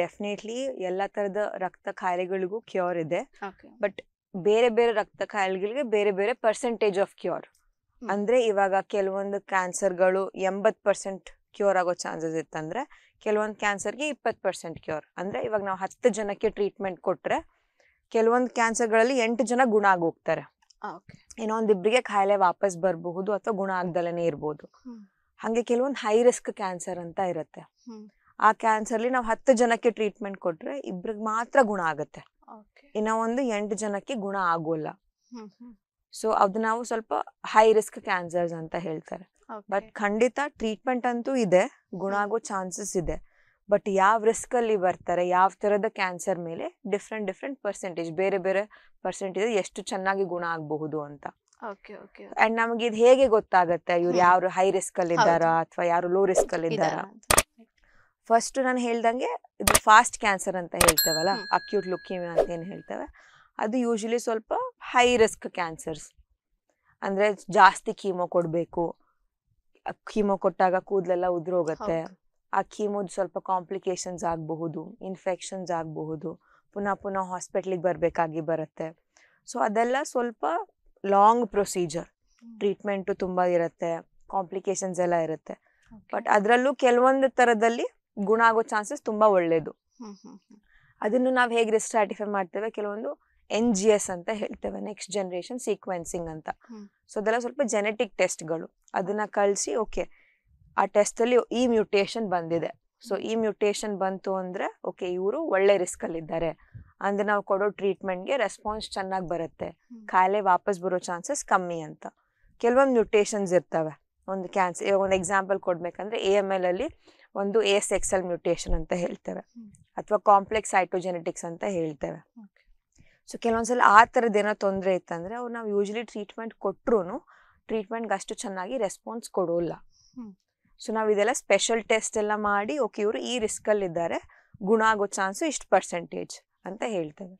S2: ಡೆಫಿನೆಟ್ಲಿ ಎಲ್ಲ ತರದ ರಕ್ತ ಕಾಯಿಲೆಗಳಿಗೂ ಕ್ಯೂರ್ ಇದೆ ಬಟ್ ಬೇರೆ ಬೇರೆ ರಕ್ತ ಕಾಯಿಲೆಗಳಿಗೆ ಬೇರೆ ಬೇರೆ ಪರ್ಸೆಂಟೇಜ್ ಆಫ್ ಕ್ಯೂರ್ ಅಂದ್ರೆ ಇವಾಗ ಕೆಲವೊಂದು ಕ್ಯಾನ್ಸರ್ಗಳು ಎಂಬತ್ ಪರ್ಸೆಂಟ್ ಕ್ಯೂರ್ ಆಗೋ ಚಾನ್ಸಸ್ ಇತ್ತಂದ್ರೆ ಕೆಲವೊಂದು ಕ್ಯಾನ್ಸರ್ಗೆ ಇಪ್ಪತ್ತು ಪರ್ಸೆಂಟ್ ಕ್ಯೂರ್ ಅಂದ್ರೆ ಇವಾಗ ನಾವು ಹತ್ತು ಜನಕ್ಕೆ ಟ್ರೀಟ್ಮೆಂಟ್ ಕೊಟ್ರೆ ಕೆಲವೊಂದು ಕ್ಯಾನ್ಸರ್ಗಳಲ್ಲಿ ಎಂಟು ಜನ ಗುಣ ಆಗೋಗ್ತಾರೆ ಇನ್ನೊಂದಿಬ್ಬರಿಗೆ ಕಾಯಿಲೆ ವಾಪಸ್ ಬರಬಹುದು ಅಥವಾ ಗುಣ ಆಗ್ದಲೇನೆ ಇರಬಹುದು ಹಂಗೆ ಕೆಲವೊಂದು ಹೈ ರಿಸ್ಕ್ ಕ್ಯಾನ್ಸರ್ ಅಂತ ಇರುತ್ತೆ ಆ ಕ್ಯಾನ್ಸರ್ಲಿ ನಾವು ಹತ್ತು ಜನಕ್ಕೆ ಟ್ರೀಟ್ಮೆಂಟ್ ಕೊಟ್ರೆ ಇಬ್ರಿಗೆ ಮಾತ್ರ ಗುಣ ಆಗುತ್ತೆ ಇನ್ನ ಒಂದು ಎಂಟು ಜನಕ್ಕೆ ಗುಣ ಆಗೋಲ್ಲ ಸೊ ಅದು ನಾವು ಸ್ವಲ್ಪ ಹೈ ರಿಸ್ಕ್ ಕ್ಯಾನ್ಸರ್ಸ್ ಅಂತ ಹೇಳ್ತಾರೆ ಬಟ್ ಖಂಡಿತ ಟ್ರೀಟ್ಮೆಂಟ್ ಅಂತೂ ಇದೆ ಗುಣ ಆಗೋ ಚಾನ್ಸಸ್ ಇದೆ ಬಟ್ ಯಾವ ರಿಸ್ಕ್ ಅಲ್ಲಿ ಬರ್ತಾರೆ ಯಾವ ತರದ ಕ್ಯಾನ್ಸರ್ ಮೇಲೆ ಡಿಫ್ರೆಂಟ್ ಡಿಫ್ರೆಂಟ್ ಪರ್ಸೆಂಟೇಜ್ ಬೇರೆ ಬೇರೆ ಪರ್ಸೆಂಟೇಜ್ ಎಷ್ಟು ಚೆನ್ನಾಗಿ ಗುಣ ಆಗಬಹುದು ಅಂತ ಅಂಡ್ ನಮಗೆ ಇದು ಹೇಗೆ ಗೊತ್ತಾಗುತ್ತೆ ಇವ್ರು ಯಾರು ಹೈ ರಿಸ್ಕ್ ಅಲ್ಲಿ ಇದ್ದಾರಾ ಅಥವಾ ಯಾರು ಲೋ ರಿಸ್ಕ್ ಅಲ್ಲಿ ಇದ್ದಾರಾ ಫಸ್ಟ್ ನಾನು ಹೇಳ್ದಂಗೆ ಇದು ಫಾಸ್ಟ್ ಕ್ಯಾನ್ಸರ್ ಅಂತ ಹೇಳ್ತೇವಲ್ಲ ಅಕ್ಯೂಟ್ ಲುಕಿಮಿಯಾ ಅಂತ ಏನು ಹೇಳ್ತೇವೆ ಅದು ಯೂಶ್ವಲಿ ಸ್ವಲ್ಪ ಹೈ ರಿಸ್ಕ್ ಕ್ಯಾನ್ಸರ್ಸ್ ಅಂದರೆ ಜಾಸ್ತಿ ಕೀಮೋ ಕೊಡಬೇಕು ಕೀಮೋ ಕೊಟ್ಟಾಗ ಕೂದಲೆಲ್ಲ ಉದುರೋಗುತ್ತೆ ಆ ಕೀಮೋದು ಸ್ವಲ್ಪ ಕಾಂಪ್ಲಿಕೇಶನ್ಸ್ ಆಗಬಹುದು ಇನ್ಫೆಕ್ಷನ್ಸ್ ಆಗಬಹುದು ಪುನಃ ಪುನಃ ಹಾಸ್ಪಿಟ್ಲಿಗೆ ಬರಬೇಕಾಗಿ ಬರುತ್ತೆ ಸೊ ಅದೆಲ್ಲ ಸ್ವಲ್ಪ ಲಾಂಗ್ ಪ್ರೊಸೀಜರ್ ಟ್ರೀಟ್ಮೆಂಟು ತುಂಬ ಇರುತ್ತೆ ಕಾಂಪ್ಲಿಕೇಶನ್ಸ್ ಎಲ್ಲ ಇರುತ್ತೆ ಬಟ್ ಅದರಲ್ಲೂ ಕೆಲವೊಂದು ಥರದಲ್ಲಿ ಗುಣ ಆಗೋ ಚಾನ್ಸಸ್ ತುಂಬಾ ಒಳ್ಳೇದು ಅದನ್ನು ನಾವು ಹೇಗೆ ರಿಸ್ಕ್ ಮಾಡ್ತೇವೆ ಕೆಲವೊಂದು ಎನ್ ಜಿ ಎಸ್ ಅಂತ ಹೇಳ್ತೇವೆ ನೆಕ್ಸ್ಟ್ ಜನರೇಷನ್ ಸೀಕ್ವೆನ್ಸಿಂಗ್ ಅಂತ ಸೊ ಅದೆಲ್ಲ ಸ್ವಲ್ಪ ಜೆನೆಟಿಕ್ ಟೆಸ್ಟ್ಗಳು ಅದನ್ನ ಕಳಿಸಿ ಓಕೆ ಆ ಟೆಸ್ಟಲ್ಲಿ ಈ ಮ್ಯೂಟೇಶನ್ ಬಂದಿದೆ ಸೊ ಈ ಮ್ಯೂಟೇಶನ್ ಬಂತು ಅಂದ್ರೆ ಓಕೆ ಇವರು ಒಳ್ಳೆ ರಿಸ್ಕಲ್ಲಿದ್ದಾರೆ ಅಂದ್ರೆ ನಾವು ಕೊಡೋ ಟ್ರೀಟ್ಮೆಂಟ್ಗೆ ರೆಸ್ಪಾನ್ಸ್ ಚೆನ್ನಾಗಿ ಬರುತ್ತೆ ಖಾಯಿಲೆ ವಾಪಸ್ ಬರೋ ಚಾನ್ಸಸ್ ಕಮ್ಮಿ ಅಂತ ಕೆಲವೊಂದು ಮ್ಯೂಟೇಷನ್ಸ್ ಇರ್ತವೆ ಒಂದು ಕ್ಯಾನ್ಸರ್ ಇವಾಗ ಒಂದು ಎಕ್ಸಾಂಪಲ್ ಕೊಡ್ಬೇಕಂದ್ರೆ ಎ ಎಮ್ ಎಲ್ ಅಲ್ಲಿ ಒಂದು ಎ ಎಸ್ ಮ್ಯೂಟೇಷನ್ ಅಂತ ಹೇಳ್ತೇವೆ ಅಥವಾ ಕಾಂಪ್ಲೆಕ್ಸ್ ಸೈಟೋಜೆನೆಟಿಕ್ಸ್ ಅಂತ ಹೇಳ್ತೇವೆ ಸೊ ಕೆಲವೊಂದ್ಸಲ ಆ ಥರದ್ದು ಏನೋ ತೊಂದರೆ ಇತ್ತಂದ್ರೆ ಅವ್ರು ನಾವು ಯೂಶ್ವಲಿ ಟ್ರೀಟ್ಮೆಂಟ್ ಕೊಟ್ಟರು ಟ್ರೀಟ್ಮೆಂಟ್ಗೆ ಅಷ್ಟು ಚೆನ್ನಾಗಿ ರೆಸ್ಪಾನ್ಸ್ ಕೊಡೋಲ್ಲ ಸೊ ನಾವು ಇದೆಲ್ಲ ಸ್ಪೆಷಲ್ ಟೆಸ್ಟ್ ಎಲ್ಲ ಮಾಡಿ ಓಕೆ ಇವರು ಈ ರಿಸ್ಕಲ್ಲಿದ್ದಾರೆ ಗುಣ ಆಗೋ ಚಾನ್ಸ್ ಇಷ್ಟು ಪರ್ಸೆಂಟೇಜ್ ಅಂತ ಹೇಳ್ತೇವೆ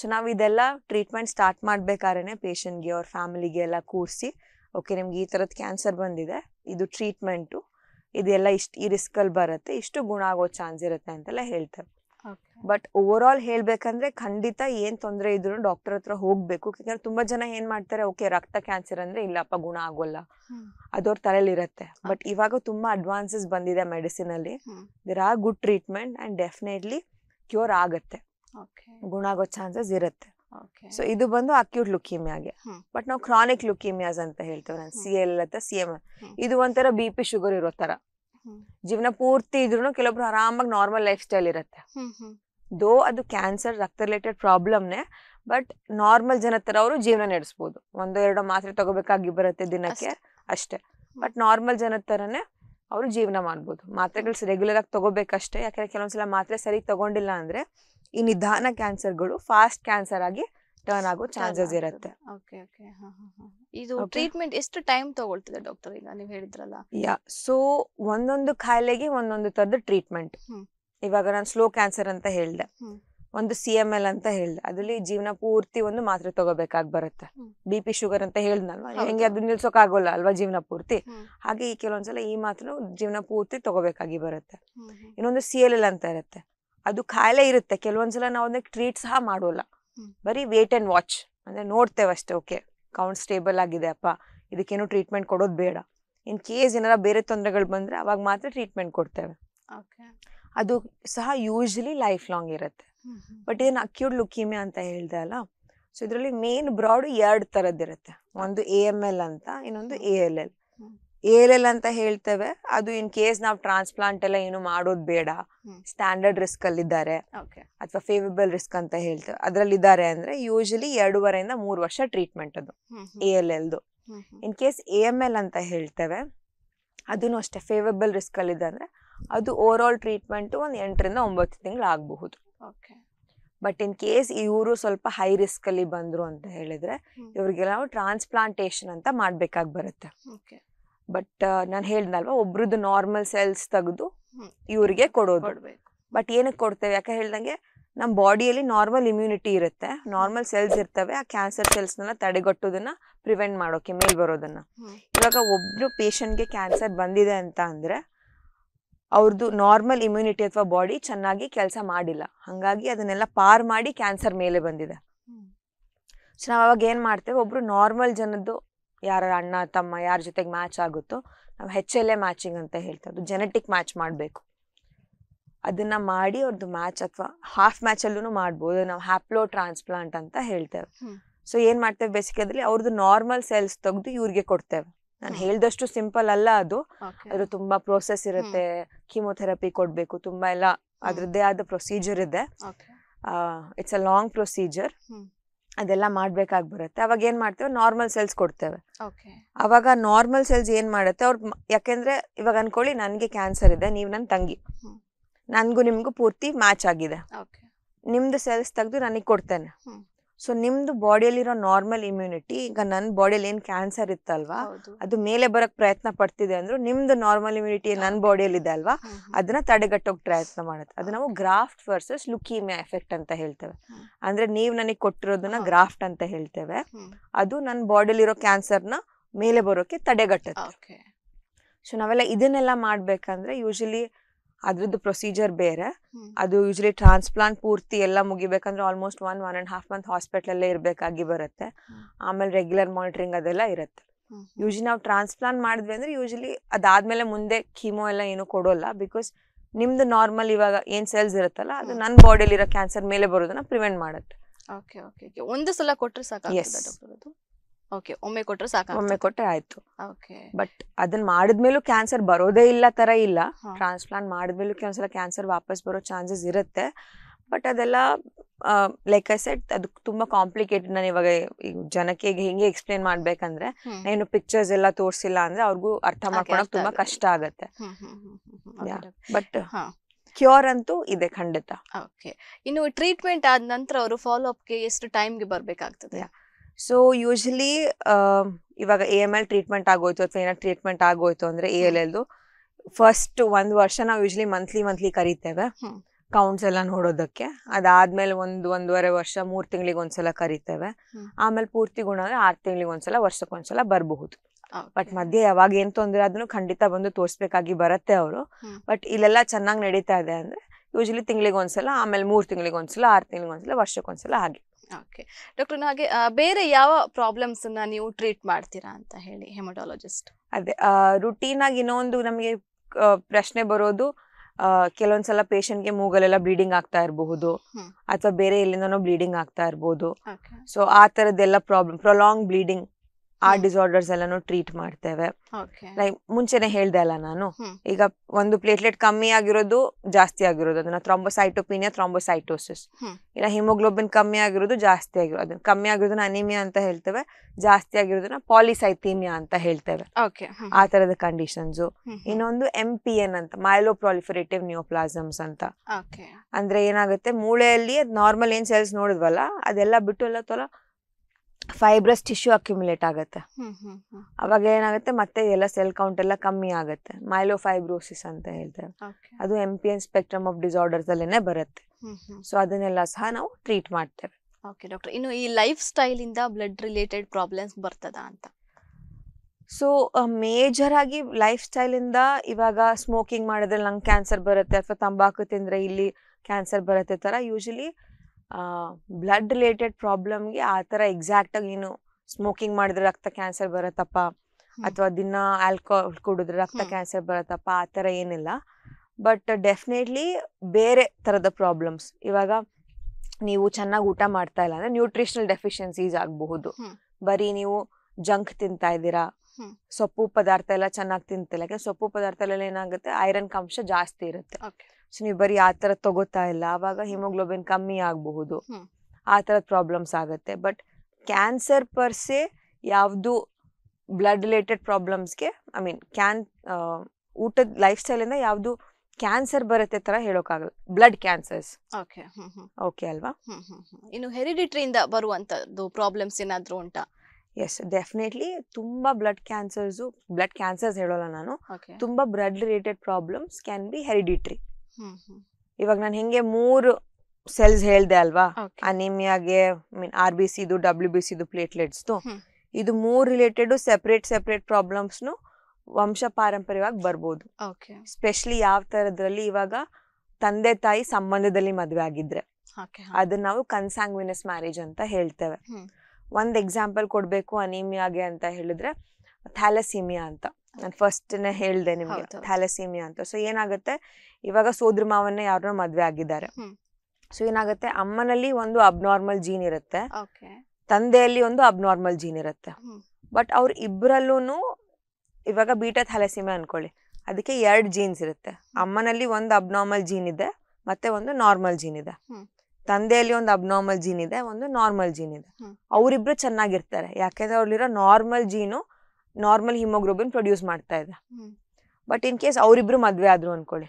S2: ಸೊ ನಾವು ಇದೆಲ್ಲ ಟ್ರೀಟ್ಮೆಂಟ್ ಸ್ಟಾರ್ಟ್ ಮಾಡಬೇಕಾದ್ರೆ ಪೇಷಂಟ್ಗೆ ಅವ್ರ ಫ್ಯಾಮಿಲಿಗೆ ಎಲ್ಲ ಕೂರಿಸಿ ಓಕೆ ನಿಮ್ಗೆ ಈ ಥರದ್ದು ಕ್ಯಾನ್ಸರ್ ಬಂದಿದೆ ಇದು ಟ್ರೀಟ್ಮೆಂಟು ಇದೆಲ್ಲ ಇಷ್ಟು ಈ ಅಲ್ಲಿ ಬರುತ್ತೆ ಇಷ್ಟು ಗುಣ ಆಗೋ ಚಾನ್ಸ್ ಇರುತ್ತೆ ಅಂತೆಲ್ಲ ಹೇಳ್ತಾರೆ ಬಟ್ ಓವರ್ ಆಲ್ ಹೇಳ್ಬೇಕಂದ್ರೆ ಖಂಡಿತ ಏನ್ ತೊಂದರೆ ಇದ್ರು ಡಾಕ್ಟರ್ ಹತ್ರ ಹೋಗ್ಬೇಕು ಯಾಕಂದ್ರೆ ತುಂಬಾ ಜನ ಏನ್ ಮಾಡ್ತಾರೆ ಓಕೆ ರಕ್ತ ಕ್ಯಾನ್ಸರ್ ಅಂದ್ರೆ ಇಲ್ಲಪ್ಪ ಗುಣ ಆಗೋಲ್ಲ ಅದವ್ರ ತಲೆಯಲ್ಲಿ ಇರುತ್ತೆ ಬಟ್ ಇವಾಗ ತುಂಬಾ ಅಡ್ವಾನ್ಸಸ್ ಬಂದಿದೆ ಮೆಡಿಸಿನ್ ಅಲ್ಲಿ there are good treatment and definitely cure ಆಗತ್ತೆ ಗುಣ ಆಗೋ ಚಾನ್ಸಸ್ ಇರುತ್ತೆ ಸೊ ಇದು ಬಂದು ಅಕ್ಯೂಟ್ ಲುಕೀಮಿಯಾಗೆ ಬಟ್ ನಾವು ಕ್ರಾನಿಕ್ ಲುಕೀಮಿಯಾಸ್ ಅಂತ ಹೇಳ್ತೇವೆ ಸಿ ಎಲ್ ಅಥವಾ ಸಿ ಇದು ಒಂಥರ ಬಿ ಪಿ ಶುಗರ್ ಇರೋ ತರ ಜೀವನ ಪೂರ್ತಿ ಇದ್ರು ಕೆಲವೊಬ್ರು ಆರಾಮಾಗಿ ನಾರ್ಮಲ್ ಲೈಫ್ ಸ್ಟೈಲ್ ಇರುತ್ತೆ ದೋ ಅದು ಕ್ಯಾನ್ಸರ್ ರಕ್ತ ರಿಲೇಟೆಡ್ ಪ್ರಾಬ್ಲಮ್ನೇ ಬಟ್ ನಾರ್ಮಲ್ ಜನ ತರ ಅವರು ಜೀವನ ನಡೆಸ್ಬೋದು ಒಂದೆರಡು ಎರಡು ಮಾತ್ರೆ ತಗೋಬೇಕಾಗಿ ಬರುತ್ತೆ ದಿನಕ್ಕೆ ಅಷ್ಟೇ ಬಟ್ ನಾರ್ಮಲ್ ಜನ ತರನೇ ಅವರು ಜೀವನ ಮಾಡ್ಬೋದು ಮಾತ್ರೆಗಳು ರೆಗ್ಯುಲರ್ ಆಗಿ ತಗೋಬೇಕಷ್ಟೇ ಯಾಕಂದ್ರೆ ಕೆಲವೊಂದ್ಸಲ ಮಾತ್ರೆ ಸರಿ ತಗೊಂಡಿಲ್ಲ ಅಂದ್ರೆ ಈ ನಿಧಾನ ಕ್ಯಾನ್ಸರ್ಗಳು ಫಾಸ್ಟ್ ಕ್ಯಾನ್ಸರ್ ಆಗಿ ಟರ್ನ್ ಆಗೋ ಚಾನ್ಸಸ್ ಇರುತ್ತೆ
S1: ಇದು ಟ್ರೀಟ್ಮೆಂಟ್ ಎಷ್ಟು ಟೈಮ್ ತಗೊಳ್ತಿದೆ ಡಾಕ್ಟರ್ ಈಗ ನೀವು ಹೇಳಿದ್ರಲ್ಲ
S2: ಯಾ ಸೊ ಒಂದೊಂದು ಕಾಯಿಲೆಗೆ ಒಂದೊಂದು ತರದ ಟ್ರೀಟ್ಮೆಂಟ್ ಇವಾಗ ನಾನು ಸ್ಲೋ ಕ್ಯಾನ್ಸರ್ ಅಂತ ಹೇಳ್ದೆ ಒಂದು ಸಿ ಎಮ್ ಎಲ್ ಅಂತ ಹೇಳ್ದೆ ಅದ್ರಲ್ಲಿ ಜೀವನ ಪೂರ್ತಿ ಒಂದು ಮಾತ್ರೆ ತಗೋಬೇಕಾಗಿ ಬರುತ್ತೆ ಬಿ ಪಿ ಶುಗರ್ ಅಂತ ಹೇಳ್ದಲ್ವಾ ಹೆಂಗೆ ಅದನ್ನ ನಿಲ್ಸೋಕ್ ಆಗೋಲ್ಲ ಅಲ್ವಾ ಜೀವನ ಪೂರ್ತಿ ಹಾಗೆ ಈ ಕೆಲವೊಂದ್ಸಲ ಈ ಮಾತ್ರ ಜೀವನ ಪೂರ್ತಿ ತಗೋಬೇಕಾಗಿ ಬರುತ್ತೆ ಇನ್ನೊಂದು ಸಿ ಎಲ್ ಎಲ್ ಅಂತ ಇರುತ್ತೆ ಅದು ಖಾಯಿಲೆ ಇರುತ್ತೆ ಕೆಲವೊಂದ್ಸಲ ನಾವು ಅದಕ್ಕೆ ಟ್ರೀಟ್ ಸಹ ಮಾಡೋಲ್ಲ ಬರೀ ವೇಟ್ ಅಂಡ್ ವಾಚ್ ಅಂದ್ರೆ ನೋಡ್ತೇವೆ ಅಷ್ಟೇ ಓಕೆ ಕೌಂಟ್ ಸ್ಟೇಬಲ್ ಆಗಿದೆ ಅಪ್ಪ ಇದಕ್ಕೇನು ಟ್ರೀಟ್ಮೆಂಟ್ ಕೊಡೋದು ಬೇಡ ಇನ್ ಕೇಸ್ ಏನಾರ ಬೇರೆ ತೊಂದರೆಗಳು ಬಂದ್ರೆ ಅವಾಗ ಮಾತ್ರ ಟ್ರೀಟ್ಮೆಂಟ್ ಕೊಡ್ತೇವೆ ಅದು ಸಹ ಯೂಶ್ವಲಿ ಲೈಫ್ ಲಾಂಗ್ ಇರುತ್ತೆ ಬಟ್ ಏನು ಅಕ್ಯೂಟ್ ಲುಕೀಮಿಯಾ ಅಂತ ಹೇಳಿದೆ ಅಲ್ಲ ಸೊ ಇದರಲ್ಲಿ ಮೇನ್ ಬ್ರಾಡ್ ಎರಡು ಇರುತ್ತೆ ಒಂದು ಎ ಎಮ್ ಎಲ್ ಅಂತ ಇನ್ನೊಂದು ಎ ಎಲ್ ಎಲ್ ಎಲ್ ಅಂತ ಹೇಳ್ತೇವೆ ಅದು ಇನ್ ಕೇಸ್ ನಾವು ಟ್ರಾನ್ಸ್ಪ್ಲಾಂಟ್ ಎಲ್ಲ ಏನು ಮಾಡೋದು ಬೇಡ ಸ್ಟ್ಯಾಂಡರ್ಡ್ ರಿಸ್ಕ್ ಅಲ್ಲಿ ಇದ್ದಾರೆ ಅಥವಾ ಫೇವರಬಲ್ ರಿಸ್ಕ್ ಅಂತ ಹೇಳ್ತೇವೆ ಅದರಲ್ಲಿ ಇದ್ದಾರೆ ಅಂದ್ರೆ ಯೂಶಲಿ ಎರಡೂವರೆಯಿಂದ ಮೂರು ವರ್ಷ ಟ್ರೀಟ್ಮೆಂಟ್ ಅದು ಎ ಎಲ್ ಎಲ್ದು in case A M L ಅಂತ ಹೇಳ್ತೇವೆ ಅದೂ ಅಷ್ಟೇ ಫೇವರಬಲ್ ರಿಸ್ಕ್ ಅಲ್ಲಿ ಇದೆ ಅಂದ್ರೆ ಅದು ಓವರ್ ಆಲ್ ಟ್ರೀಟ್ಮೆಂಟ್ ಒಂದು ಎಂಟರಿಂದ ಒಂಬತ್ತು ತಿಂಗಳು ಆಗಬಹುದು ಬಟ್ ಇನ್ ಕೇಸ್ ಇವರು ಸ್ವಲ್ಪ ಹೈ ರಿಸ್ಕ್ ಅಲ್ಲಿ ಬಂದ್ರು ಅಂತ ಹೇಳಿದ್ರೆ ಇವ್ರಿಗೆಲ್ಲ ನಾವು ಟ್ರಾನ್ಸ್ಪ್ಲಾಂಟೇಶನ್ ಅಂತ ಮಾಡ್ಬೇಕಾಗಿ ಬರುತ್ತೆ ಬಟ್ uh, ನಾನು ಹೇಳ್ದಲ್ವಾ ಒಬ್ರದ್ದು ನಾರ್ಮಲ್ ಸೆಲ್ಸ್ ತೆಗೆದು ಇವ್ರಿಗೆ ಕೊಡೋದು ಬಟ್ ಏನಕ್ಕೆ ಕೊಡ್ತೇವೆ ಯಾಕೆ ಹೇಳ್ದಂಗೆ ನಮ್ಮ ಬಾಡಿಯಲ್ಲಿ ನಾರ್ಮಲ್ ಇಮ್ಯುನಿಟಿ ಇರುತ್ತೆ ನಾರ್ಮಲ್ ಸೆಲ್ಸ್ ಇರ್ತವೆ ಆ ಕ್ಯಾನ್ಸರ್ ಸೆಲ್ಸ್ನ ತಡೆಗಟ್ಟೋದನ್ನ ಪ್ರಿವೆಂಟ್ ಮಾಡೋಕೆ ಮೇಲ್ ಬರೋದನ್ನ ಇವಾಗ ಒಬ್ರು ಪೇಷಂಟ್ಗೆ ಕ್ಯಾನ್ಸರ್ ಬಂದಿದೆ ಅಂತ ಅಂದ್ರೆ ಅವ್ರದ್ದು ನಾರ್ಮಲ್ ಇಮ್ಯುನಿಟಿ ಅಥವಾ ಬಾಡಿ ಚೆನ್ನಾಗಿ ಕೆಲಸ ಮಾಡಿಲ್ಲ ಹಾಗಾಗಿ ಅದನ್ನೆಲ್ಲ ಪಾರ್ ಮಾಡಿ ಕ್ಯಾನ್ಸರ್ ಮೇಲೆ ಬಂದಿದೆ ಸೊ ನಾವು ಅವಾಗ ಏನು ಮಾಡ್ತೇವೆ ಒಬ್ರು ನಾರ್ಮಲ್ ಜನದ್ದು ಯಾರ ಅಣ್ಣ ತಮ್ಮ ಯಾರ ಜೊತೆಗೆ ಮ್ಯಾಚ್ ಆಗುತ್ತೋ ನಾವು ಹೆಚ್ ಎಲ್ ಎ ಮ್ಯಾಚಿಂಗ್ ಅಂತ ಹೇಳ್ತಾ ಜೆನೆಟಿಕ್ ಮ್ಯಾಚ್ ಮಾಡಬೇಕು ಅದನ್ನ ಮಾಡಿ ಅವ್ರದ್ದು ಮ್ಯಾಚ್ ಅಥವಾ ಹಾಫ್ ಮ್ಯಾಚಲ್ಲೂ ಮಾಡ್ಬೋದು ನಾವು ಹ್ಯಾಪ್ಲೋ ಟ್ರಾನ್ಸ್ಪ್ಲಾಂಟ್ ಅಂತ ಹೇಳ್ತೇವೆ ಸೊ ಏನು ಮಾಡ್ತೇವೆ ಅದ್ರಲ್ಲಿ ಅವ್ರದ್ದು ನಾರ್ಮಲ್ ಸೆಲ್ಸ್ ತೆಗೆದು ಇವ್ರಿಗೆ ಕೊಡ್ತೇವೆ ನಾನು ಹೇಳ್ದಷ್ಟು ಸಿಂಪಲ್ ಅಲ್ಲ ಅದು ಅದು ತುಂಬಾ ಪ್ರೊಸೆಸ್ ಇರುತ್ತೆ ಕೀಮೋಥೆರಪಿ ಕೊಡಬೇಕು ತುಂಬಾ ಎಲ್ಲ ಅದರದ್ದೇ ಆದ ಪ್ರೊಸೀಜರ್ ಇದೆ ಇಟ್ಸ್ ಅ ಲಾಂಗ್ ಪ್ರೊಸೀಜರ್ ಅದೆಲ್ಲ ಮಾಡ್ಬೇಕಾಗಿ ಬರುತ್ತೆ ಅವಾಗ ಏನ್ ಮಾಡ್ತೇವೆ ನಾರ್ಮಲ್ ಸೆಲ್ಸ್ ಕೊಡ್ತೇವೆ ಅವಾಗ ನಾರ್ಮಲ್ ಸೆಲ್ಸ್ ಏನ್ ಮಾಡುತ್ತೆ ಅವ್ರ ಯಾಕೆಂದ್ರೆ ಇವಾಗ ಅನ್ಕೊಳ್ಳಿ ನನಗೆ ಕ್ಯಾನ್ಸರ್ ಇದೆ ನೀವು ನನ್ನ ತಂಗಿ ನನ್ಗೂ ನಿಮ್ಗೂ ಪೂರ್ತಿ ಮ್ಯಾಚ್ ಆಗಿದೆ ನಿಮ್ದು ಸೆಲ್ಸ್ ತೆಗೆದು ನನಗೆ ಕೊಡ್ತೇನೆ ಸೊ ನಿಮ್ದು ಬಾಡಿಯಲ್ಲಿರೋ ನಾರ್ಮಲ್ ಇಮ್ಯುನಿಟಿ ಈಗ ನನ್ನ ಬಾಡಿಯಲ್ಲಿ ಏನ್ ಕ್ಯಾನ್ಸರ್ ಇತ್ತಲ್ವಾ ಅದು ಮೇಲೆ ಬರಕ್ ಪ್ರಯತ್ನ ಪಡ್ತಿದೆ ಅಂದ್ರು ನಿಮ್ದು ನಾರ್ಮಲ್ ಇಮ್ಯುನಿಟಿ ನನ್ನ ಬಾಡಿಯಲ್ಲಿ ಇದೆ ಅಲ್ವಾ ಅದನ್ನ ತಡೆಗಟ್ಟೋಕೆ ಪ್ರಯತ್ನ ಮಾಡುತ್ತೆ ಅದು ನಾವು ಗ್ರಾಫ್ಟ್ ವರ್ಸಸ್ ಲುಕೀಮಿಯಾ ಎಫೆಕ್ಟ್ ಅಂತ ಹೇಳ್ತೇವೆ ಅಂದ್ರೆ ನೀವು ನನಗೆ ಕೊಟ್ಟಿರೋದನ್ನ ಗ್ರಾಫ್ಟ್ ಅಂತ ಹೇಳ್ತೇವೆ ಅದು ನನ್ನ ಬಾಡಿಯಲ್ಲಿರೋ ಕ್ಯಾನ್ಸರ್ನ ಮೇಲೆ ಬರೋಕೆ ತಡೆಗಟ್ಟುತ್ತೆ ಸೊ ನಾವೆಲ್ಲ ಇದನ್ನೆಲ್ಲ ಮಾಡ್ಬೇಕಂದ್ರೆ ಯೂಶಲಿ ಅದ್ರದ್ದು ಪ್ರೊಸೀಜರ್ ಬೇರೆ ಅದು ಯೂಶಲಿ ಟ್ರಾನ್ಸ್ಪ್ಲಾಂಟ್ ಪೂರ್ತಿ ಎಲ್ಲ ಮುಗಿಬೇಕಂದ್ರೆ almost one one and half month ಅಲ್ಲೇ ಇರಬೇಕಾಗಿ ಬರುತ್ತೆ ಆಮೇಲೆ ರೆಗ್ಯುಲರ್ ಮಾನಿಟರಿಂಗ್ ಅದೆಲ್ಲ ಇರುತ್ತೆ ಯೂಶಲಿ ನಾವು ಟ್ರಾನ್ಸ್ಪ್ಲಾಂಟ್ ಮಾಡಿದ್ವಿ ಅಂದ್ರೆ ಯೂಶಲಿ ಅದಾದ್ಮೇಲೆ ಮುಂದೆ ಕೀಮೋ ಎಲ್ಲ ಏನು ಕೊಡೋಲ್ಲ ಬಿಕಾಸ್ ನಿಮ್ದು ನಾರ್ಮಲ್ ಇವಾಗ ಏನ್ ಸೆಲ್ಸ್ ಇರುತ್ತಲ್ಲ ಅದು ನನ್ನ ಬಾಡಿಯಲ್ಲಿರೋ ಕ್ಯಾನ್ಸರ್ ಮೇಲೆ ಬರೋದನ್ನ ಪ್ರಿವೆಂಟ್ ಮಾಡುತ್ತೆ
S1: ಒಂದು ಸಲ ಕೊಟ್ಟರೆ ಸಾಕು ಓಕೆ ಒಮ್ಮೆ ಕೊಟ್ರೆ ಸಾಕು ಒಮ್ಮೆ ಕೊಟ್ಟರೆ ಆಯ್ತು ಓಕೆ ಬಟ್
S2: ಅದನ್ನ ಮಾಡಿದ್ಮೇಲೂ ಕ್ಯಾನ್ಸರ್ ಬರೋದೇ ಇಲ್ಲ ತರ ಇಲ್ಲ ಟ್ರಾನ್ಸ್ಪ್ಲಾಂಟ್ ಮಾಡಿದ್ಮೇಲೂ ಕೆಲವೊಂದ್ಸಲ ಕ್ಯಾನ್ಸರ್ ವಾಪಸ್ ಬರೋ ಚಾನ್ಸಸ್ ಇರುತ್ತೆ ಬಟ್ ಅದೆಲ್ಲ ಲೈಕ್ ಐ ಸೆಟ್ ಅದು ತುಂಬಾ ಕಾಂಪ್ಲಿಕೇಟೆಡ್ ನಾನು ಇವಾಗ ಜನಕ್ಕೆ ಹೆಂಗೆ ಎಕ್ಸ್ಪ್ಲೇನ್ ಮಾಡ್ಬೇಕಂದ್ರೆ ಏನು ಪಿಕ್ಚರ್ಸ್ ಎಲ್ಲ ತೋರಿಸಿಲ್ಲ ಅಂದ್ರೆ ಅವ್ರಿಗೂ ಅರ್ಥ ಮಾಡ್ಕೊಳಕ್ ತುಂಬಾ ಕಷ್ಟ ಆಗತ್ತೆ ಬಟ್ ಕ್ಯೂರ್ ಅಂತೂ ಇದೆ ಖಂಡಿತ ಓಕೆ
S1: ಇನ್ನು ಟ್ರೀಟ್ಮೆಂಟ್ ಆದ ನಂತರ ಅವರು ಫಾಲೋ ಗೆ ಎಷ್ಟು ಟೈಮ್ಗೆ ಬರಬೇಕಾಗ್ತದೆ
S2: ಸೊ ಯೂಶಲಿ ಇವಾಗ ಎ ಎಮ್ ಎಲ್ ಟ್ರೀಟ್ಮೆಂಟ್ ಆಗೋಯ್ತು ಅಥವಾ ಏನೋ ಟ್ರೀಟ್ಮೆಂಟ್ ಆಗೋಯ್ತು ಅಂದ್ರೆ ಎ ಎಲ್ ಎಲ್ದು ಫಸ್ಟ್ ಒಂದು ವರ್ಷ ನಾವು ಯೂಶಲಿ ಮಂತ್ಲಿ ಮಂತ್ಲಿ ಕರಿತೇವೆ ಕೌಂಟ್ಸ್ ಎಲ್ಲ ನೋಡೋದಕ್ಕೆ ಅದಾದ್ಮೇಲೆ ಒಂದು ಒಂದೂವರೆ ವರ್ಷ ಮೂರು ತಿಂಗಳಿಗೆ ಒಂದ್ಸಲ ಕರಿತೇವೆ ಆಮೇಲೆ ಪೂರ್ತಿ ಗುಣ ಅಂದ್ರೆ ಆರು ತಿಂಗಳಿಗೆ ಒಂದ್ಸಲ ವರ್ಷಕ್ಕೊಂದ್ಸಲ ಬರಬಹುದು ಬಟ್ ಮಧ್ಯೆ ಯಾವಾಗ ಏನ್ ತೊಂದರೆ ಅದನ್ನು ಖಂಡಿತ ಬಂದು ತೋರ್ಸ್ಬೇಕಾಗಿ ಬರತ್ತೆ ಅವರು ಬಟ್ ಇಲ್ಲೆಲ್ಲ ಚೆನ್ನಾಗಿ ನಡೀತಾ ಇದೆ ಅಂದ್ರೆ ಯೂಶಲಿ ತಿಂಗಳಿಗೆ ಒಂದ್ಸಲ ಆಮೇಲೆ ಮೂರು ತಿಂಗಳಿಗೆ ಒಂದ್ಸಲ ಆರು ತಿಂಗಳಿಗೆ ಒಂದ್ಸಲ ವರ್ಷಕ್ಕೊಂದ್ಸಲ ಹಾಗೆ
S1: ಓಕೆ ಡಾಕ್ಟರ್ ಹಾಗೆ ಬೇರೆ ಯಾವ ಪ್ರಾಬ್ಲಮ್ಸ್ ನೀವು ಟ್ರೀಟ್ ಮಾಡ್ತೀರಾ ಅಂತ ಹೇಳಿ ಹೆಮಟಾಲಜಿಸ್ಟ್
S2: ಅದೇ ರುಟೀನ್ ಆಗಿ ಇನ್ನೊಂದು ನಮಗೆ ಪ್ರಶ್ನೆ ಬರೋದು ಕೆಲವೊಂದ್ಸಲ ಪೇಷಂಟ್ಗೆ ಮೂಗಲೆಲ್ಲ ಬ್ಲೀಡಿಂಗ್ ಆಗ್ತಾ ಇರಬಹುದು ಅಥವಾ ಬೇರೆ ಎಲ್ಲಿಂದನೋ ಬ್ಲೀಡಿಂಗ್ ಆಗ್ತಾ ಇರಬಹುದು ಸೊ ಆ ತರದ್ದೆಲ್ಲ ಪ್ರಾಬ್ಲಮ್ ಪ್ರೊಲಾಂಗ್ ಬ್ಲೀಡಿಂಗ್ ಆ ಡಿಸಾರ್ಡರ್ಸ್ ಎಲ್ಲಾನು ಟ್ರೀಟ್ ಮಾಡ್ತೇವೆ ಲೈಕ್ ಮುಂಚೆನೆ ಹೇಳ್ದೆ ಅಲ್ಲ ನಾನು ಈಗ ಒಂದು ಪ್ಲೇಟ್ಲೆಟ್ ಕಮ್ಮಿ ಆಗಿರೋದು ಜಾಸ್ತಿ ಆಗಿರೋದು ಅದನ್ನ ಥ್ರಾಂಬೋಸೈಟೋಪಿನಿಯಾ ಥ್ರಾಂಬೋಸೈಟೋಸಿಸ್ ಇಲ್ಲ ಹಿಮೋಗ್ಲೋಬಿನ್ ಕಮ್ಮಿ ಆಗಿರೋದು ಜಾಸ್ತಿ ಆಗಿರೋದು ಅದನ್ನ ಕಮ್ಮಿ ಆಗಿರೋದನ್ನ ಅನಿಮಿಯಾ ಅಂತ ಹೇಳ್ತೇವೆ ಜಾಸ್ತಿ ಆಗಿರೋದನ್ನ ಪಾಲಿಸೈಥೀಮಿಯಾ ಅಂತ ಹೇಳ್ತೇವೆ ಆ ತರದ ಕಂಡೀಷನ್ಸ್ ಇನ್ನೊಂದು ಎಂ ಪಿ ಎನ್ ಅಂತ ಮೈಲೋ ಪ್ರಾಲಿಫರೇಟಿವ್ ನ್ಯೂಪ್ಲಾಸಮ್ಸ್ ಅಂತ ಅಂದ್ರೆ ಏನಾಗುತ್ತೆ ಮೂಳೆಯಲ್ಲಿ ನಾರ್ಮಲ್ ಏನ್ ಸೆಲ್ಸ್ ನೋಡಿದ್ವಲ್ಲ ಅದೆಲ್ಲ ಬಿಟ್ಟು ಎಲ್ಲ ತೊಲ ಫೈಬ್ರಸ್ ಟಿಶ್ಯೂ ಅಕ್ಯುಮುಲೇಟ್ ಆಗುತ್ತೆ ಅವಾಗ ಏನಾಗುತ್ತೆ ಮತ್ತೆ ಎಲ್ಲ ಸೆಲ್ ಕೌಂಟ್ ಎಲ್ಲ ಕಮ್ಮಿ ಆಗುತ್ತೆ ಮೈಲೋಫೈಬ್ರೋಸಿಸ್ ಅಂತ ಹೇಳ್ತಾರೆ ಅದು M P N spectrum of disorders ಅಲ್ಲೇನೆ ಬರುತ್ತೆ ಸೊ ಅದನ್ನೆಲ್ಲ ಸಹ ನಾವು ಟ್ರೀಟ್ ಮಾಡ್ತೇವೆ
S1: ಓಕೆ ಡಾಕ್ಟರ್ ಇನ್ನು ಈ ಲೈಫ್ ಸ್ಟೈಲ್ ಇಂದ ಬ್ಲಡ್ ರಿಲೇಟೆಡ್ ಪ್ರಾಬ್ಲಮ್ಸ್ ಬರ್ತದ ಅಂತ
S2: ಸೊ ಮೇಜರ್ ಆಗಿ ಲೈಫ್ ಸ್ಟೈಲ್ ಇಂದ ಇವಾಗ ಸ್ಮೋಕಿಂಗ್ ಮಾಡಿದ್ರೆ ಲಂಗ್ ಕ್ಯಾನ್ಸರ್ ಬರುತ್ತೆ ಅಥವಾ ತಂಬಾಕು ತಿಂದ್ರೆ ಇಲ್ಲಿ ಕ್ಯಾನ್ಸರ್ ಬರುತ್ತೆ ತರ ಯೂಶಲಿ ಬ್ಲಡ್ ರಿಲೇಟೆಡ್ ಪ್ರಾಬ್ಲಮ್ಗೆ ಆ ಥರ ಆಗಿ ಏನು ಸ್ಮೋಕಿಂಗ್ ಮಾಡಿದ್ರೆ ರಕ್ತ ಕ್ಯಾನ್ಸರ್ ಬರುತ್ತಪ್ಪ ಅಥವಾ ದಿನ ಆಲ್ಕೋಹಾಲ್ ಕುಡಿದ್ರೆ ರಕ್ತ ಕ್ಯಾನ್ಸರ್ ಬರುತ್ತಪ್ಪ ಆ ಥರ ಏನಿಲ್ಲ ಬಟ್ ಡೆಫಿನೆಟ್ಲಿ ಬೇರೆ ಥರದ ಪ್ರಾಬ್ಲಮ್ಸ್ ಇವಾಗ ನೀವು ಚೆನ್ನಾಗಿ ಊಟ ಮಾಡ್ತಾ ಇಲ್ಲ ಅಂದರೆ ನ್ಯೂಟ್ರಿಷನಲ್ ಡೆಫಿಷಿಯನ್ಸೀಸ್ ಆಗಬಹುದು ಬರೀ ನೀವು ಜಂಕ್ ತಿಂತಾ ಇದ್ದೀರಾ ಸೊಪ್ಪು ಪದಾರ್ಥ ಎಲ್ಲ ಚೆನ್ನಾಗಿ ತಿಂತಿಲ್ಲ ಯಾಕಂದ್ರೆ ಸೊಪ್ಪು ಪದಾರ್ಥ ಏನಾಗುತ್ತೆ ಐರನ್ ಅಂಶ ಜಾಸ್ತಿ ಇರುತ್ತೆ ಸೊ ನೀವು ಬರೀ ಆ ಥರ ತಗೋತಾ ಇಲ್ಲ ಆವಾಗ ಹಿಮೋಗ್ಲೋಬಿನ್ ಕಮ್ಮಿ ಆಗಬಹುದು ಆ ಥರದ ಪ್ರಾಬ್ಲಮ್ಸ್ ಆಗುತ್ತೆ ಬಟ್ ಕ್ಯಾನ್ಸರ್ ಪರ್ಸೆ ಯಾವುದು ಬ್ಲಡ್ ರಿಲೇಟೆಡ್ ಪ್ರಾಬ್ಲಮ್ಸ್ಗೆ ಐ ಮೀನ್ ಕ್ಯಾನ್ ಊಟದ ಲೈಫ್ ಸ್ಟೈಲಿಂದ ಯಾವುದು ಕ್ಯಾನ್ಸರ್ ಬರುತ್ತೆ ತರ ಹೇಳೋಕ್ಕಾಗಲ್ಲ ಬ್ಲಡ್ ಕ್ಯಾನ್ಸರ್ಸ್ ಓಕೆ ಓಕೆ ಅಲ್ವಾ
S1: ಇನ್ನು ಹೆರಿಡಿಟ್ರಿಯಿಂದ ಬರುವಂಥದ್ದು ಪ್ರಾಬ್ಲಮ್ಸ್ ಏನಾದರೂ ಉಂಟಾ
S2: ಎಸ್ ಡೆಫಿನೆಟ್ಲಿ ತುಂಬ ಬ್ಲಡ್ ಕ್ಯಾನ್ಸರ್ಸು ಬ್ಲಡ್ ಕ್ಯಾನ್ಸರ್ಸ್ ಹೇಳೋಲ್ಲ ನಾನು ತುಂಬ blood related problems can be hereditary ಇವಾಗ ನಾನು ಹಿಂಗೆ ಮೂರು ಸೆಲ್ಸ್ ಹೇಳ್ದೆ ಅಲ್ವಾ ಅನಿಮಿಯಾಗೆ ಮೀನ್ ಆರ್ ಬಿ ಸಿದು ಡಬ್ಲ್ಯೂ ಬಿ ಸಿದು ಇದು ಮೂರ್ ರಿಲೇಟೆಡ್ ಸೆಪರೇಟ್ ಸೆಪರೇಟ್ ಪ್ರಾಬ್ಲಮ್ಸ್ನು ವಂಶ ಪಾರಂಪರ್ಯವಾಗಿ ಬರ್ಬೋದು ಸ್ಪೆಷಲಿ ಯಾವ ತರದ್ರಲ್ಲಿ ಇವಾಗ ತಂದೆ ತಾಯಿ ಸಂಬಂಧದಲ್ಲಿ ಮದುವೆ ಆಗಿದ್ರೆ ಅದನ್ನ ನಾವು ಕನ್ಸಾಂಗ್ವಿನಸ್ ಮ್ಯಾರೇಜ್ ಅಂತ ಹೇಳ್ತೇವೆ ಒಂದ್ ಎಕ್ಸಾಂಪಲ್ ಕೊಡ್ಬೇಕು ಅನಿಮಿಯಾಗೆ ಅಂತ ಹೇಳಿದ್ರೆ ಥ್ಯಾಲಸಿಮಿಯಾ ಅಂತ ನಾನು ಫಸ್ಟ್ನೇ ಹೇಳಿದೆ ನಿಮಗೆ ಥ್ಯಾಲಸೀಮಿಯಾ ಅಂತ ಸೊ ಏನಾಗುತ್ತೆ ಇವಾಗ ಸೋದ್ರ ಮಾವನ್ನ ಯಾರನ್ನ ಮದ್ವೆ ಆಗಿದ್ದಾರೆ ಸೊ ಏನಾಗುತ್ತೆ ಅಮ್ಮನಲ್ಲಿ ಒಂದು ಅಬ್ನಾರ್ಮಲ್ ಜೀನ್ ಇರುತ್ತೆ ತಂದೆಯಲ್ಲಿ ಒಂದು ಅಬ್ನಾರ್ಮಲ್ ಜೀನ್ ಇರುತ್ತೆ ಬಟ್ ಅವ್ರ ಇಬ್ಬರಲ್ಲೂ ಇವಾಗ ಬೀಟಾ ಥ್ಯಾಲಸೀಮಿಯಾ ಅನ್ಕೊಳ್ಳಿ ಅದಕ್ಕೆ ಎರಡು ಜೀನ್ಸ್ ಇರುತ್ತೆ ಅಮ್ಮನಲ್ಲಿ ಒಂದು ಅಬ್ನಾರ್ಮಲ್ ಜೀನ್ ಇದೆ ಮತ್ತೆ ಒಂದು ನಾರ್ಮಲ್ ಜೀನ್ ಇದೆ ತಂದೆಯಲ್ಲಿ ಒಂದು ಅಬ್ನಾರ್ಮಲ್ ಜೀನ್ ಇದೆ ಒಂದು ನಾರ್ಮಲ್ ಜೀನ್ ಇದೆ ಅವರಿಬ್ರು ಚೆನ್ನಾಗಿರ್ತಾರೆ ಯಾಕೆಂದ್ರೆ ಅವ್ರಲ್ಲಿರೋ normal gene normal haemoglobin produce ಮಾಡ್ತಾ ಇದೆ ಬಟ್ ಇನ್ ಕೇಸ್ ಅವರಿಬ್ರು ಮದ್ವೆ ಆದ್ರು ಅನ್ಕೊಳ್ಳಿ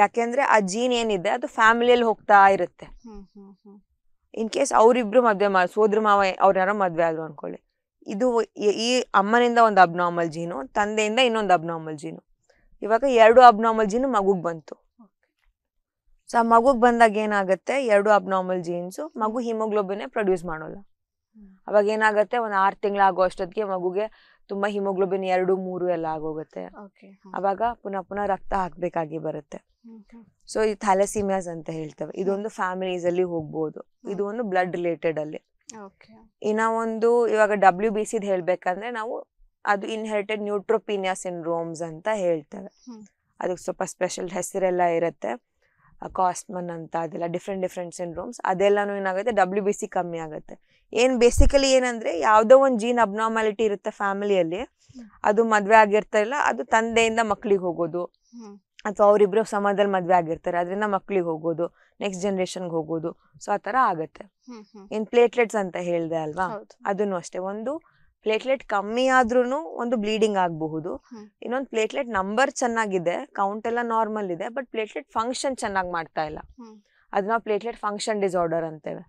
S2: ಯಾಕೆಂದ್ರೆ ಆ ಜೀನ್ ಏನಿದೆ ಅದು ಫ್ಯಾಮಿಲಿಯಲ್ಲಿ ಹೋಗ್ತಾ ಇರುತ್ತೆ ಇನ್ ಕೇಸ್ ಅವರಿಬ್ರು ಮದ್ವೆ ಮಾಡಿ ಸೋದ್ರ ಮಾವ ಅವ್ರ ಮದ್ವೆ ಆದ್ರು ಅನ್ಕೊಳ್ಳಿ ಇದು ಈ ಅಮ್ಮನಿಂದ ಒಂದು ಅಬ್ನಾರ್ಮಲ್ ಜೀನು ತಂದೆಯಿಂದ ಇನ್ನೊಂದು ಅಬ್ನಾರ್ಮಲ್ ಜೀನು ಇವಾಗ ಎರಡು ಅಬ್ನಾರ್ಮಲ್ ಜೀನು ಮಗುಗ್ ಬಂತು ಸೊ ಆ ಮಗುಗ್ ಬಂದಾಗ ಏನಾಗುತ್ತೆ ಎರಡು ಅಬ್ನಾರ್ಮಲ್ ಜೀನ್ಸ್ ಮಗು ಹಿಮೋಗ್ಲೋಬಿನೇ ಪ್ರೊಡ್ಯೂಸ್ ಮಾಡೋಲ್ಲ ಅವಾಗ ಏನಾಗುತ್ತೆ ಒಂದ್ ಆರ್ ತಿಂಗಳಾಗೋ ಅಷ್ಟೊತ್ತಿಗೆ ಮಗುಗೆ ತುಂಬಾ ಹಿಮೋಗ್ಲೋಬಿನ್ ಎರಡು ಮೂರು ಎಲ್ಲ ಆಗೋಗುತ್ತೆ ಅವಾಗ ಪುನಃ ಪುನಃ ರಕ್ತ ಹಾಕ್ಬೇಕಾಗಿ ಬರುತ್ತೆ ಸೊ ಈ ಥ್ಯಾಲಸಿಮಿಯಾಸ್ ಅಂತ ಹೇಳ್ತೇವೆ ಇದೊಂದು ಫ್ಯಾಮಿಲೀಸ್ ಅಲ್ಲಿ ಹೋಗ್ಬೋದು ಇದು ಒಂದು ಬ್ಲಡ್ ರಿಲೇಟೆಡ್ ಅಲ್ಲಿ ಇನ್ನ ಒಂದು ಇವಾಗ ಡಬ್ಲ್ಯೂ ಬಿ ಸಿದ್ ಹೇಳ್ಬೇಕಂದ್ರೆ ನಾವು ಅದು ಇನ್ಹೆರಿಟೆಡ್ ನ್ಯೂಟ್ರೋಪಿನಿಯಾ ಸಿಂಡ್ರೋಮ್ಸ್ ಅಂತ ಹೇಳ್ತೇವೆ ಅದಕ್ಕೆ ಸ್ವಲ್ಪ ಸ್ಪೆಷಲ್ ಹೆಸರೆಲ್ಲ ಇರುತ್ತೆ ಕಾಸ್ಟ್ಮನ್ ಅಂತ ಅದೆಲ್ಲ ಡಿಫ್ರೆಂಟ್ ಡಿಫ್ರೆಂಟ್ ಸಿಂಡ್ರೋಮ್ಸ್ ಅದೆಲ್ಲನೂ ಏನಾಗುತ್ತೆ ಡಬ್ಲ್ಯೂ ಬಿ ಸಿ ಕಮ್ಮಿ ಆಗುತ್ತೆ ಏನು ಬೇಸಿಕಲಿ ಏನಂದರೆ ಯಾವುದೋ ಒಂದು ಜೀನ್ ಅಬ್ನಾರ್ಮಾಲಿಟಿ ಇರುತ್ತೆ ಫ್ಯಾಮಿಲಿಯಲ್ಲಿ ಅದು ಮದುವೆ ಇಲ್ಲ ಅದು ತಂದೆಯಿಂದ ಮಕ್ಳಿಗೆ ಹೋಗೋದು ಅಥವಾ ಅವರಿಬ್ಬರು ಸಮಾಜದಲ್ಲಿ ಮದುವೆ ಆಗಿರ್ತಾರೆ ಅದರಿಂದ ಮಕ್ಳಿಗೆ ಹೋಗೋದು ನೆಕ್ಸ್ಟ್ ಜನ್ರೇಷನ್ಗೆ ಹೋಗೋದು ಸೊ ಆ ಥರ ಆಗುತ್ತೆ ಏನು ಪ್ಲೇಟ್ಲೆಟ್ಸ್ ಅಂತ ಹೇಳಿದೆ ಅಲ್ವಾ ಅದನ್ನು ಅಷ್ಟೇ ಒಂದು ಪ್ಲೇಟ್ಲೆಟ್ ಕಮ್ಮಿ ಆದ್ರೂ ಒಂದು ಬ್ಲೀಡಿಂಗ್ ಆಗಬಹುದು ಇನ್ನೊಂದು ಪ್ಲೇಟ್ಲೆಟ್ ನಂಬರ್ ಚೆನ್ನಾಗಿದೆ ಕೌಂಟ್ ಎಲ್ಲ ನಾರ್ಮಲ್ ಇದೆ ಬಟ್ ಪ್ಲೇಟ್ಲೆಟ್ ಫಂಕ್ಷನ್ ಚೆನ್ನಾಗಿ ಮಾಡ್ತಾ ಇಲ್ಲ ಅದನ್ನ ಪ್ಲೇಟ್ಲೆಟ್ ಫಂಕ್ಷನ್ ಡಿಸಾರ್ಡರ್ ಅಂತೇವೆ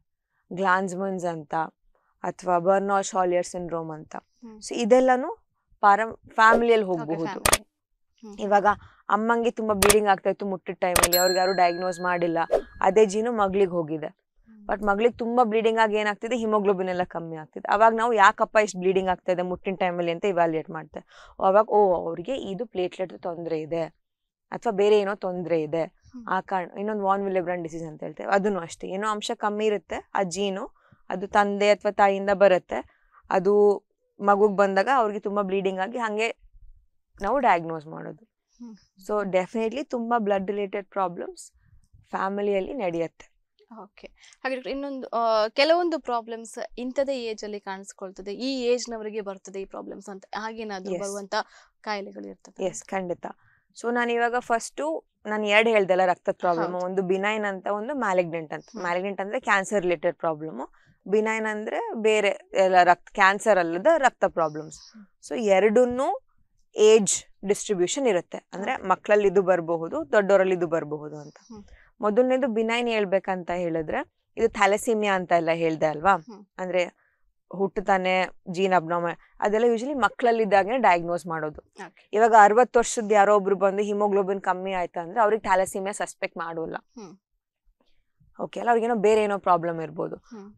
S2: ಗ್ಲಾನ್ಸ್ಮನ್ಸ್ ಅಂತ ಅಥವಾ ಬರ್ನಾಲ್ ಶಾಲಿಯರ್ ಸಿಂಡ್ರೋಮ್ ಅಂತ ಸೊ ಇದೆಲ್ಲಾನು ಪಾರ ಫ್ಯಾಮಿಲಿಯಲ್ಲಿ ಹೋಗಬಹುದು ಇವಾಗ ಅಮ್ಮಂಗೆ ತುಂಬಾ ಬ್ಲೀಡಿಂಗ್ ಆಗ್ತಾ ಇತ್ತು ಮುಟ್ಟಿದ ಟೈಮಲ್ಲಿ ಅವ್ರಿಗೆ ಯಾರು ಡಯಾಗ್ನೋಸ್ ಮಾಡಿಲ್ಲ ಅದೇ ಜೀನು ಮಗಳಿಗೆ ಹೋಗಿದೆ ಬಟ್ ಮಗಳಿಗೆ ತುಂಬ ಬ್ಲೀಡಿಂಗ್ ಆಗಿ ಏನಾಗ್ತಿದೆ ಹಿಮೋಗ್ಲೋಬಿನ್ ಎಲ್ಲ ಕಮ್ಮಿ ಆಗ್ತಿದೆ ಅವಾಗ ನಾವು ಯಾಕಪ್ಪ ಇಷ್ಟು ಬ್ಲೀಡಿಂಗ್ ಆಗ್ತಾ ಇದೆ ಮುಟ್ಟಿನ ಟೈಮಲ್ಲಿ ಅಂತ ಇವ್ಯಾಲ್ಯೂಯೇಟ್ ಮಾಡ್ತೇವೆ ಅವಾಗ ಓ ಅವರಿಗೆ ಇದು ಪ್ಲೇಟ್ಲೆಟ್ ತೊಂದರೆ ಇದೆ ಅಥವಾ ಬೇರೆ ಏನೋ ತೊಂದರೆ ಇದೆ ಆ ಕಾರಣ ಇನ್ನೊಂದು ವಾನ್ ವಿಲೆಬ್ರನ್ ಡಿಸೀಸ್ ಅಂತ ಹೇಳ್ತೇವೆ ಅದನ್ನು ಅಷ್ಟೇ ಏನೋ ಅಂಶ ಕಮ್ಮಿ ಇರುತ್ತೆ ಆ ಜೀನು ಅದು ತಂದೆ ಅಥವಾ ತಾಯಿಯಿಂದ ಬರುತ್ತೆ ಅದು ಮಗುಗೆ ಬಂದಾಗ ಅವ್ರಿಗೆ ತುಂಬ ಬ್ಲೀಡಿಂಗ್ ಆಗಿ ಹಾಗೆ ನಾವು ಡಯಾಗ್ನೋಸ್ ಮಾಡೋದು ಸೊ ಡೆಫಿನೆಟ್ಲಿ ತುಂಬ ಬ್ಲಡ್ ರಿಲೇಟೆಡ್ ಪ್ರಾಬ್ಲಮ್ಸ್ ಫ್ಯಾಮಿಲಿಯಲ್ಲಿ ನಡೆಯುತ್ತೆ
S1: ಓಕೆ ಹಾಗೆ ಇನ್ನೊಂದು ಕೆಲವೊಂದು ಪ್ರಾಬ್ಲಮ್ಸ್ ಇಂಥದೇ ಏಜ್ ಅಲ್ಲಿ ಕಾಣಿಸ್ಕೊಳ್ತದೆ ಈ ಏಜ್ ನವರಿಗೆ ಬರ್ತದೆ ಈ ಪ್ರಾಬ್ಲಮ್ಸ್ ಅಂತ ಹಾಗೇನಾದ್ರೂ ಬರುವಂತ ಕಾಯಿಲೆಗಳು ಇರ್ತದೆ
S2: ಎಸ್ ಖಂಡಿತ ಸೊ ನಾನು ಇವಾಗ ಫಸ್ಟು ನಾನು ಎರಡು ಹೇಳ್ದಲ್ಲ ರಕ್ತದ ಪ್ರಾಬ್ಲಮ್ ಒಂದು ಬಿನೈನ್ ಅಂತ ಒಂದು ಮ್ಯಾಲೆಗ್ನೆಂಟ್ ಅಂತ ಮ್ಯಾಲೆಗ್ನೆಂಟ್ ಅಂದ್ರೆ ಕ್ಯಾನ್ಸರ್ ರಿಲೇಟೆಡ್ ಪ್ರಾಬ್ಲಮ್ ಬಿನೈನ್ ಅಂದ್ರೆ ಬೇರೆ ಎಲ್ಲ ರಕ್ತ ಕ್ಯಾನ್ಸರ್ ಅಲ್ಲದ ರಕ್ತ ಪ್ರಾಬ್ಲಮ್ಸ್ ಸೊ ಎರಡನ್ನೂ ಏಜ್ ಡಿಸ್ಟ್ರಿಬ್ಯೂಷನ್ ಇರುತ್ತೆ ಅಂದ್ರೆ ಮಕ್ಕಳಲ್ಲಿ ಇದು ಬರಬಹುದು ದೊಡ್ಡವರಲ್ಲಿ ಇದು ಬರಬಹುದು ಅಂತ ಮೊದಲನೇದು ಬಿನೈನ್ ಹೇಳ್ಬೇಕಂತ ಹೇಳಿದ್ರೆ ಇದು ಥ್ಯಾಲಸಿಮಿಯಾ ಅಂತ ಎಲ್ಲ ಹೇಳ್ದೆ ಅಲ್ವಾ ಅಂದ್ರೆ ಹುಟ್ಟುತ್ತಾನೆ ಜೀನ್ ಅಬ್ನಾಮ ಅದೆಲ್ಲ ಯೂಶಲಿ ಮಕ್ಕಳಲ್ಲಿದ್ದಾಗನೇ ಡಯಾಗ್ನೋಸ್ ಮಾಡೋದು ಇವಾಗ ಅರವತ್ತು ವರ್ಷದ ಯಾರೋ ಒಬ್ರು ಬಂದು ಹಿಮೋಗ್ಲೋಬಿನ್ ಕಮ್ಮಿ ಆಯ್ತು ಅಂದ್ರೆ ಅವ್ರಿಗೆ ಥ್ಯಾಲಸಿಮಿಯಾ ಸಸ್ಪೆಕ್ಟ್ ಮಾಡೋಲ್ಲ ಓಕೆ ಅಲ್ಲ ಅವ್ರಿಗೇನೋ ಬೇರೆ ಏನೋ ಪ್ರಾಬ್ಲಮ್ ಇರ್ಬೋದು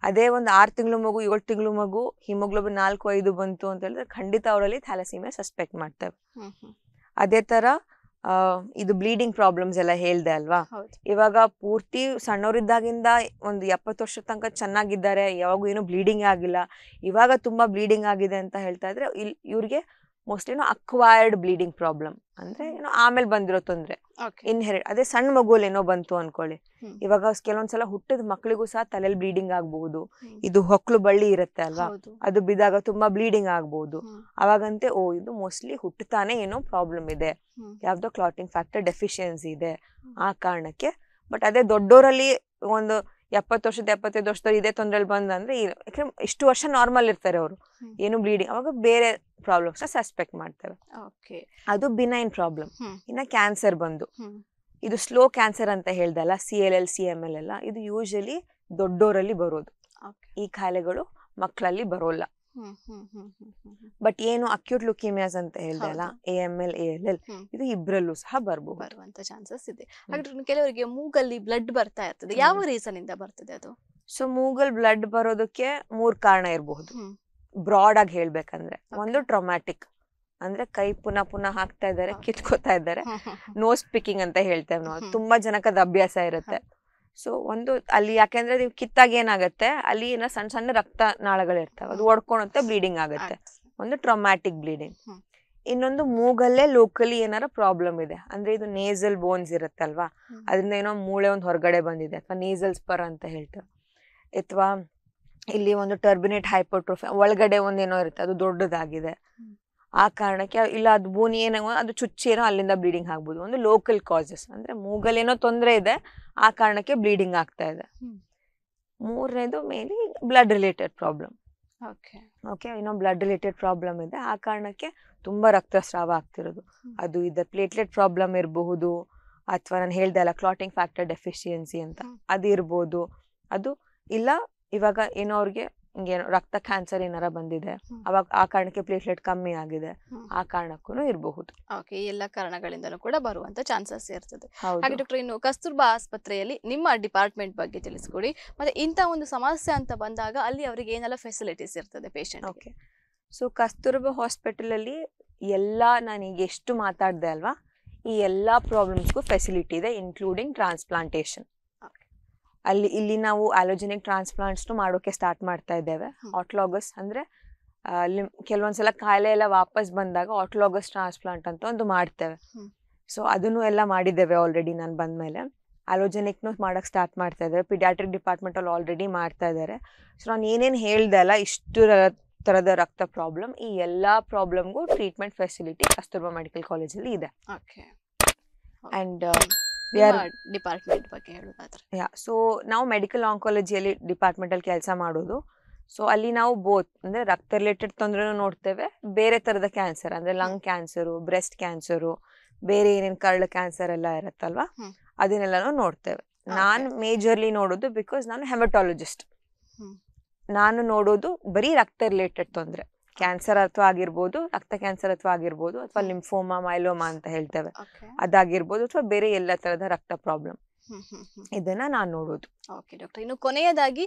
S2: ಅದೇ ಒಂದು ಆರ್ ತಿಂಗಳು ಮಗು ಏಳು ತಿಂಗಳು ಮಗು ಹಿಮೋಗ್ಲೋಬಿನ್ ನಾಲ್ಕು ಐದು ಬಂತು ಅಂತ ಹೇಳಿದ್ರೆ ಖಂಡಿತ ಅವರಲ್ಲಿ ಥ್ಯಾಲಸಿಮಿಯಾ ಸಸ್ಪೆಕ್ಟ್ ಮಾಡ್ತೇವೆ ಅದೇ ತರ ಇದು ಬ್ಲೀಡಿಂಗ್ ಪ್ರಾಬ್ಲಮ್ಸ್ ಎಲ್ಲ ಹೇಳ್ದೆ ಅಲ್ವಾ ಇವಾಗ ಪೂರ್ತಿ ಸಣ್ಣವರಿದ್ದಾಗಿಂದ ಒಂದು ಎಪ್ಪತ್ತು ವರ್ಷ ತನಕ ಚೆನ್ನಾಗಿದ್ದಾರೆ ಯಾವಾಗೂ ಏನು ಬ್ಲೀಡಿಂಗ್ ಆಗಿಲ್ಲ ಇವಾಗ ತುಂಬಾ ಬ್ಲೀಡಿಂಗ್ ಆಗಿದೆ ಅಂತ ಹೇಳ್ತಾ ಇದ್ರೆ ಇಲ್ಲಿ ಇವ್ರಿಗೆ ಮೋಸ್ಟ್ಲಿ ಏನೋ ಅಕ್ವೈರ್ಡ್ ಬ್ಲೀಡಿಂಗ್ ಪ್ರಾಬ್ಲಮ್ ಅಂದ್ರೆ ಏನೋ ಆಮೇಲೆ ಬಂದಿರೋ ತೊಂದ್ರೆ ಇನ್ಹೆರಿಟ್ ಅದೇ ಸಣ್ಣ ಮಗುಲ್ ಏನೋ ಬಂತು ಅನ್ಕೊಳ್ಳಿ ಇವಾಗ ಕೆಲವೊಂದ್ಸಲ ಹುಟ್ಟಿದ ಮಕ್ಳಿಗೂ ಸಹ ತಲೆಯಲ್ಲಿ ಬ್ಲೀಡಿಂಗ್ ಆಗಬಹುದು ಇದು ಹೊಕ್ಳು ಬಳ್ಳಿ ಇರುತ್ತೆ ಅಲ್ವಾ ಅದು ಬಿದ್ದಾಗ ತುಂಬಾ ಬ್ಲೀಡಿಂಗ್ ಆಗಬಹುದು ಅವಾಗಂತೆ ಓ ಇದು ಮೋಸ್ಟ್ಲಿ ಹುಟ್ಟತಾನೆ ಏನೋ ಪ್ರಾಬ್ಲಮ್ ಇದೆ ಯಾವ್ದೋ ಕ್ಲಾಟಿಂಗ್ ಫ್ಯಾಕ್ಟರ್ ಡೆಫಿಷಿಯನ್ಸಿ ಇದೆ ಆ ಕಾರಣಕ್ಕೆ ಬಟ್ ಅದೇ ದೊಡ್ಡೋರಲ್ಲಿ ಒಂದು ಎಪ್ಪತ್ತು ವರ್ಷದ ಎಪ್ಪತ್ತೈದು ವರ್ಷದವ್ರು ಇದೇ ತೊಂದರೆಲಿ ಬಂದಂದ್ರೆ ಯಾಕಂದ್ರೆ ಇಷ್ಟು ವರ್ಷ ನಾರ್ಮಲ್ ಇರ್ತಾರೆ ಅವರು ಏನು ಬ್ಲೀಡಿಂಗ್ ಅವಾಗ ಬೇರೆ ಪ್ರಾಬ್ಲಮ್ಸ್ ಸಸ್ಪೆಕ್ಟ್ ಮಾಡ್ತಾರೆ ಅದು ಬಿನೈನ್ ಪ್ರಾಬ್ಲಮ್ ಇನ್ನ ಕ್ಯಾನ್ಸರ್ ಬಂದು ಇದು ಸ್ಲೋ ಕ್ಯಾನ್ಸರ್ ಅಂತ ಹೇಳ್ದಲ್ಲ C L L C M L ಎಲ್ಲ ಇದು ಯೂಶಲಿ ದೊಡ್ಡೋರಲ್ಲಿ ಬರೋದು ಈ ಕಾಯಿಲೆಗಳು ಮಕ್ಕಳಲ್ಲಿ ಬರೋಲ್ಲ ಬಟ್ ಏನು ಅಕ್ಯೂಟ್ ಲುಕೀಮಿಯಾಸ್ ಅಂತ ಹೇಳಿದೆ ಅಲ್ಲ ಎ ಎಮ್ ಎಲ್ ಎಲ್ ಇದು ಇಬ್ಬರಲ್ಲೂ ಸಹ ಬರ್ಬೋದು ಬರುವಂತ
S1: ಚಾನ್ಸಸ್ ಇದೆ ಹಾಗಾದ್ರೆ ಕೆಲವರಿಗೆ ಮೂಗಲ್ಲಿ ಬ್ಲಡ್ ಬರ್ತಾ ಇರ್ತದೆ ಯಾವ ರೀಸನ್ ಇಂದ ಬರ್ತದೆ ಅದು
S2: ಸೊ ಮೂಗಲ್ ಬ್ಲಡ್ ಬರೋದಕ್ಕೆ ಮೂರ್ ಕಾರಣ ಇರಬಹುದು ಬ್ರಾಡ್ ಆಗಿ ಹೇಳ್ಬೇಕಂದ್ರೆ ಒಂದು ಟ್ರೊಮ್ಯಾಟಿಕ್ ಅಂದ್ರೆ ಕೈ ಪುನಃ ಪುನಃ ಹಾಕ್ತಾ ಇದ್ದಾರೆ ಕಿತ್ಕೋತಾ ಇದ್ದಾರೆ ನೋಸ್ ಪಿಕ್ಕಿಂಗ್ ಅಂತ ಹೇಳ್ತೇವೆ ನಾವು ತುಂಬಾ ಜನಕ್ಕೆ ಅಭ್ಯಾಸ ಇರುತ್ತೆ ಸೊ ಒಂದು ಅಲ್ಲಿ ಯಾಕೆಂದ್ರೆ ನೀವು ಕಿತ್ತಾಗ ಏನಾಗುತ್ತೆ ಅಲ್ಲಿ ಏನೋ ಸಣ್ಣ ಸಣ್ಣ ರಕ್ತ ನಾಳಗಳಿರ್ತಾವೆ ಅದು ಒಡ್ಕೊಳುತ್ತೆ ಬ್ಲೀಡಿಂಗ್ ಆಗುತ್ತೆ ಒಂದು ಟ್ರಾಮ್ಯಾಟಿಕ್ ಬ್ಲೀಡಿಂಗ್ ಇನ್ನೊಂದು ಮೂಗಲ್ಲೇ ಲೋಕಲಿ ಏನಾರ ಪ್ರಾಬ್ಲಮ್ ಇದೆ ಅಂದ್ರೆ ಇದು ನೇಸಲ್ ಬೋನ್ಸ್ ಇರುತ್ತಲ್ವಾ ಅದರಿಂದ ಏನೋ ಮೂಳೆ ಒಂದು ಹೊರಗಡೆ ಬಂದಿದೆ ಅಥವಾ ನೇಸಲ್ ಸ್ಪರ್ ಅಂತ ಹೇಳ್ತಾರೆ ಅಥವಾ ಇಲ್ಲಿ ಒಂದು ಟರ್ಬಿನೇಟ್ ಹೈಪೋಟ್ರೋಫಿ ಒಳಗಡೆ ಒಂದೇನೋ ಇರುತ್ತೆ ಅದು ದೊಡ್ಡದಾಗಿದೆ ಆ ಕಾರಣಕ್ಕೆ ಇಲ್ಲ ಅದು ಬೋನ್ ಏನೋ ಅದು ಚುಚ್ಚೇನೋ ಅಲ್ಲಿಂದ ಬ್ಲೀಡಿಂಗ್ ಆಗ್ಬೋದು ಒಂದು ಲೋಕಲ್ ಕಾಸಸ್ ಅಂದ್ರೆ ಮೂಗಲ್ಲೇನೋ ತೊಂದರೆ ಇದೆ ಆ ಕಾರಣಕ್ಕೆ ಬ್ಲೀಡಿಂಗ್ ಆಗ್ತಾ ಇದೆ ಮೂರನೇದು ಮೇಲಿ ಬ್ಲಡ್ ರಿಲೇಟೆಡ್ ಪ್ರಾಬ್ಲಮ್ ಓಕೆ ಏನೋ ಬ್ಲಡ್ ರಿಲೇಟೆಡ್ ಪ್ರಾಬ್ಲಮ್ ಇದೆ ಆ ಕಾರಣಕ್ಕೆ ತುಂಬಾ ರಕ್ತಸ್ರಾವ ಆಗ್ತಿರೋದು ಅದು ಇದರ ಪ್ಲೇಟ್ಲೆಟ್ ಪ್ರಾಬ್ಲಮ್ ಇರಬಹುದು ಅಥವಾ ನಾನು ಹೇಳ್ದೆ ಅಲ್ಲ ಕ್ಲಾಟಿಂಗ್ ಫ್ಯಾಕ್ಟರ್ ಡೆಫಿಷಿಯನ್ಸಿ ಅಂತ ಅದು ಇರ್ಬೋದು ಅದು ಇಲ್ಲ ಇವಾಗ ಏನೋ ಅವ್ರಿಗೆ ರಕ್ತ ಕ್ಯಾನ್ಸರ್ ಏನಾರ ಬಂದಿದೆ ಅವಾಗ ಆ ಕಾರಣಕ್ಕೆ ಪ್ಲೇಟ್ಲೆಟ್ ಕಮ್ಮಿ ಆಗಿದೆ
S1: ಆ ಕಾರಣಕ್ಕೂ ಇರಬಹುದು ಓಕೆ ಎಲ್ಲ ಕಾರಣಗಳಿಂದಲೂ ಕೂಡ ಬರುವಂತ ಚಾನ್ಸಸ್ ಇರ್ತದೆ ಹಾಗೆ ಡಾಕ್ಟರ್ ಇನ್ನು ಕಸ್ತೂರ್ಬಾ ಆಸ್ಪತ್ರೆಯಲ್ಲಿ ನಿಮ್ಮ ಡಿಪಾರ್ಟ್ಮೆಂಟ್ ಬಗ್ಗೆ ತಿಳಿಸ್ಕೊಡಿ ಮತ್ತೆ ಇಂಥ ಒಂದು ಸಮಸ್ಯೆ ಅಂತ ಬಂದಾಗ ಅಲ್ಲಿ ಅವರಿಗೆ ಏನೆಲ್ಲ ಫೆಸಿಲಿಟೀಸ್ ಇರ್ತದೆ ಪೇಷಂಟ್ ಓಕೆ
S2: ಸೊ ಕಸ್ತೂರ್ಬಾ ಅಲ್ಲಿ ಎಲ್ಲ ನಾನು ಈಗ ಎಷ್ಟು ಮಾತಾಡ್ದೆ ಅಲ್ವಾ ಈ ಎಲ್ಲ ಪ್ರಾಬ್ಲಮ್ಸ್ಗೂ ಫೆಸಿಲಿಟಿ ಇದೆ ಇನ್ಕ್ಲೂಡಿಂಗ್ ಟ್ರಾನ್ಸ್ಪ್ಲಾಂಟೇಷನ್ ಅಲ್ಲಿ ಇಲ್ಲಿ ನಾವು ಆಲೋಜೆನಿಕ್ ಟ್ರಾನ್ಸ್ಪ್ಲಾಂಟ್ಸ್ ಮಾಡೋಕೆ ಸ್ಟಾರ್ಟ್ ಮಾಡ್ತಾ ಇದ್ದೇವೆ ಆಟ್ಲಾಗಸ್ ಅಂದ್ರೆ ಅಲ್ಲಿ ಕೆಲವೊಂದ್ಸಲ ಕಾಯಿಲೆ ಎಲ್ಲ ವಾಪಸ್ ಬಂದಾಗ ಆಟ್ಲಾಗಸ್ ಟ್ರಾನ್ಸ್ಪ್ಲಾಂಟ್ ಅಂತ ಒಂದು ಮಾಡ್ತೇವೆ ಸೊ ಅದನ್ನು ಎಲ್ಲ ಮಾಡಿದ್ದೇವೆ ಆಲ್ರೆಡಿ ನಾನು ಬಂದ್ಮೇಲೆ ಆಲೋಜೆನಿಕ್ನು ಮಾಡೋಕೆ ಸ್ಟಾರ್ಟ್ ಮಾಡ್ತಾ ಇದ್ದಾರೆ ಪಿಡಿಯಾಟ್ರಿಕ್ ಅಲ್ಲಿ ಆಲ್ರೆಡಿ ಮಾಡ್ತಾ ಇದ್ದಾರೆ ಸೊ ನಾನು ಏನೇನು ಹೇಳ್ದೆ ಅಲ್ಲ ಇಷ್ಟು ಥರದ ರಕ್ತ ಪ್ರಾಬ್ಲಮ್ ಈ ಎಲ್ಲ ಪ್ರಾಬ್ಲಮ್ಗೂ ಟ್ರೀಟ್ಮೆಂಟ್ ಫೆಸಿಲಿಟಿ ಕಸ್ತೂರ್ಬಾ ಮೆಡಿಕಲ್ ಕಾಲೇಜಲ್ಲಿ ಇದೆ ಓಕೆ ಆ್ಯಂಡ್
S1: ಡಿಪಾರ್ಟ್ಮೆಂಟ್ ಬಗ್ಗೆ ಹೇಳೋದಾದ್ರೆ
S2: ಯಾ ಸೊ ನಾವು ಮೆಡಿಕಲ್ ಆಂಕಾಲಜಿಯಲ್ಲಿ ಡಿಪಾರ್ಟ್ಮೆಂಟ್ ಅಲ್ಲಿ ಕೆಲಸ ಮಾಡೋದು ಸೊ ಅಲ್ಲಿ ನಾವು ಬೋತ್ ಅಂದ್ರೆ ರಕ್ತ ರಿಲೇಟೆಡ್ ತೊಂದರೆನೂ ನೋಡ್ತೇವೆ ಬೇರೆ ತರದ ಕ್ಯಾನ್ಸರ್ ಅಂದ್ರೆ ಲಂಗ್ ಕ್ಯಾನ್ಸರು ಬ್ರೆಸ್ಟ್ ಕ್ಯಾನ್ಸರು ಬೇರೆ ಏನೇನು ಕರಳ ಕ್ಯಾನ್ಸರ್ ಎಲ್ಲ ಇರುತ್ತಲ್ವಾ ಅದನ್ನೆಲ್ಲ ನೋಡ್ತೇವೆ ನಾನು ಮೇಜರ್ಲಿ ನೋಡೋದು ಬಿಕಾಸ್ ನಾನು ಹೆಮಟಾಲಜಿಸ್ಟ್ ನಾನು ನೋಡೋದು ಬರೀ ರಕ್ತ ರಿಲೇಟೆಡ್ ತೊಂದರೆ ಕ್ಯಾನ್ಸರ್ ಅಥವಾ ಆಗಿರ್ಬೋದು ರಕ್ತ ಕ್ಯಾನ್ಸರ್ ಅಥವಾ ಆಗಿರ್ಬೋದು ಅಥವಾ ಲಿಂಫೋಮಾ ಮೈಲೋಮಾ ಅಂತ ಹೇಳ್ತೇವೆ ಅದಾಗಿರ್ಬೋದು ಅಥವಾ ಬೇರೆ ಎಲ್ಲ ತರಹದ ರಕ್ತ ಪ್ರಾಬ್ಲಮ್ ಇದನ್ನ ನಾನು ನೋಡೋದು
S1: ಓಕೆ ಡಾಕ್ಟರ್ ಇನ್ನು ಕೊನೆಯದಾಗಿ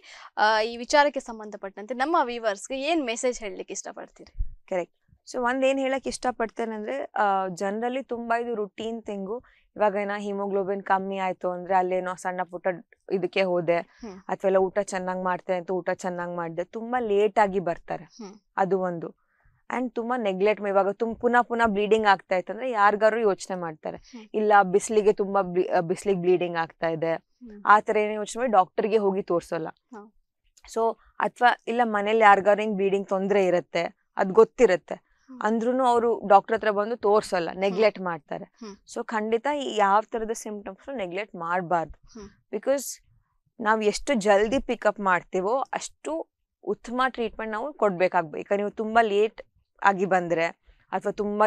S1: ಈ ವಿಚಾರಕ್ಕೆ ಸಂಬಂಧಪಟ್ಟಂತೆ ನಮ್ಮ ಗೆ ಏನ್ ಮೆಸೇಜ್ ಹೇಳಲಿಕ್ಕೆ ಇಷ್ಟಪಡ್ತೀರಿ ಕರೆಕ್ಟ್ ಸೊ ಒಂದ್ ಏನ್ ಹೇಳಕ್
S2: ಇಷ್ಟಪಡ್ತೇನೆ ಅಂದ್ರೆ ಜನರಲ್ಲಿ ತುಂಬಾ ಇದು ರುಟೀನ್ ತಿಂಗು ಇವಾಗ ಏನೋ ಹಿಮೋಗ್ಲೋಬಿನ್ ಕಮ್ಮಿ ಆಯ್ತು ಅಂದ್ರೆ ಅಲ್ಲೇನೋ ಸಣ್ಣ ಪುಟ್ಟ ಇದಕ್ಕೆ ಹೋದೆ ಅಥವಾ ಎಲ್ಲ ಊಟ ಚೆನ್ನಾಗ್ ಮಾಡ್ತೇನೆ ಅಂತ ಊಟ ಚೆನ್ನಾಗ್ ಮಾಡಿದೆ ತುಂಬಾ ಲೇಟ್ ಆಗಿ ಬರ್ತಾರೆ ಅದು ಒಂದು ಅಂಡ್ ತುಂಬಾ ನೆಗ್ಲೆಕ್ಟ್ ಇವಾಗ ತುಂಬ ಪುನಃ ಪುನಃ ಬ್ಲೀಡಿಂಗ್ ಆಗ್ತಾ ಇತ್ತು ಅಂದ್ರೆ ಯಾರಿಗಾರು ಯೋಚನೆ ಮಾಡ್ತಾರೆ ಇಲ್ಲ ಬಿಸಿಲಿಗೆ ತುಂಬಾ ಬಿಸಿಲಿಗೆ ಬ್ಲೀಡಿಂಗ್ ಆಗ್ತಾ ಇದೆ ಆ ತರ ಏನೇ ಯೋಚನೆ ಮಾಡಿ ಡಾಕ್ಟರ್ಗೆ ಹೋಗಿ ತೋರ್ಸೋಲ್ಲ ಸೊ ಅಥವಾ ಇಲ್ಲ ಮನೇಲಿ ಯಾರಿಗಾರು ಹಿಂಗ್ ಬ್ಲೀಡಿಂಗ್ ತೊಂದರೆ ಇರುತ್ತೆ ಅದ್ ಗೊತ್ತಿರುತ್ತೆ ಅಂದ್ರೂ ಅವರು ಡಾಕ್ಟರ್ ಹತ್ರ ಬಂದು ತೋರ್ಸಲ್ಲ ನೆಗ್ಲೆಕ್ಟ್ ಮಾಡ್ತಾರೆ ಸೊ ಖಂಡಿತ ಯಾವ ತರದ ಸಿಂಪ್ಟಮ್ಸ್ ನೆಗ್ಲೆಕ್ಟ್ ಮಾಡಬಾರ್ದು ಬಿಕಾಸ್ ನಾವು ಎಷ್ಟು ಜಲ್ದಿ ಪಿಕಪ್ ಮಾಡ್ತೀವೋ ಅಷ್ಟು ಉತ್ತಮ ಟ್ರೀಟ್ಮೆಂಟ್ ನಾವು ಕೊಡ್ಬೇಕಾಗ್ಬೇಕು ಈಗ ನೀವು ತುಂಬಾ ಲೇಟ್ ಆಗಿ ಬಂದ್ರೆ ಅಥವಾ ತುಂಬಾ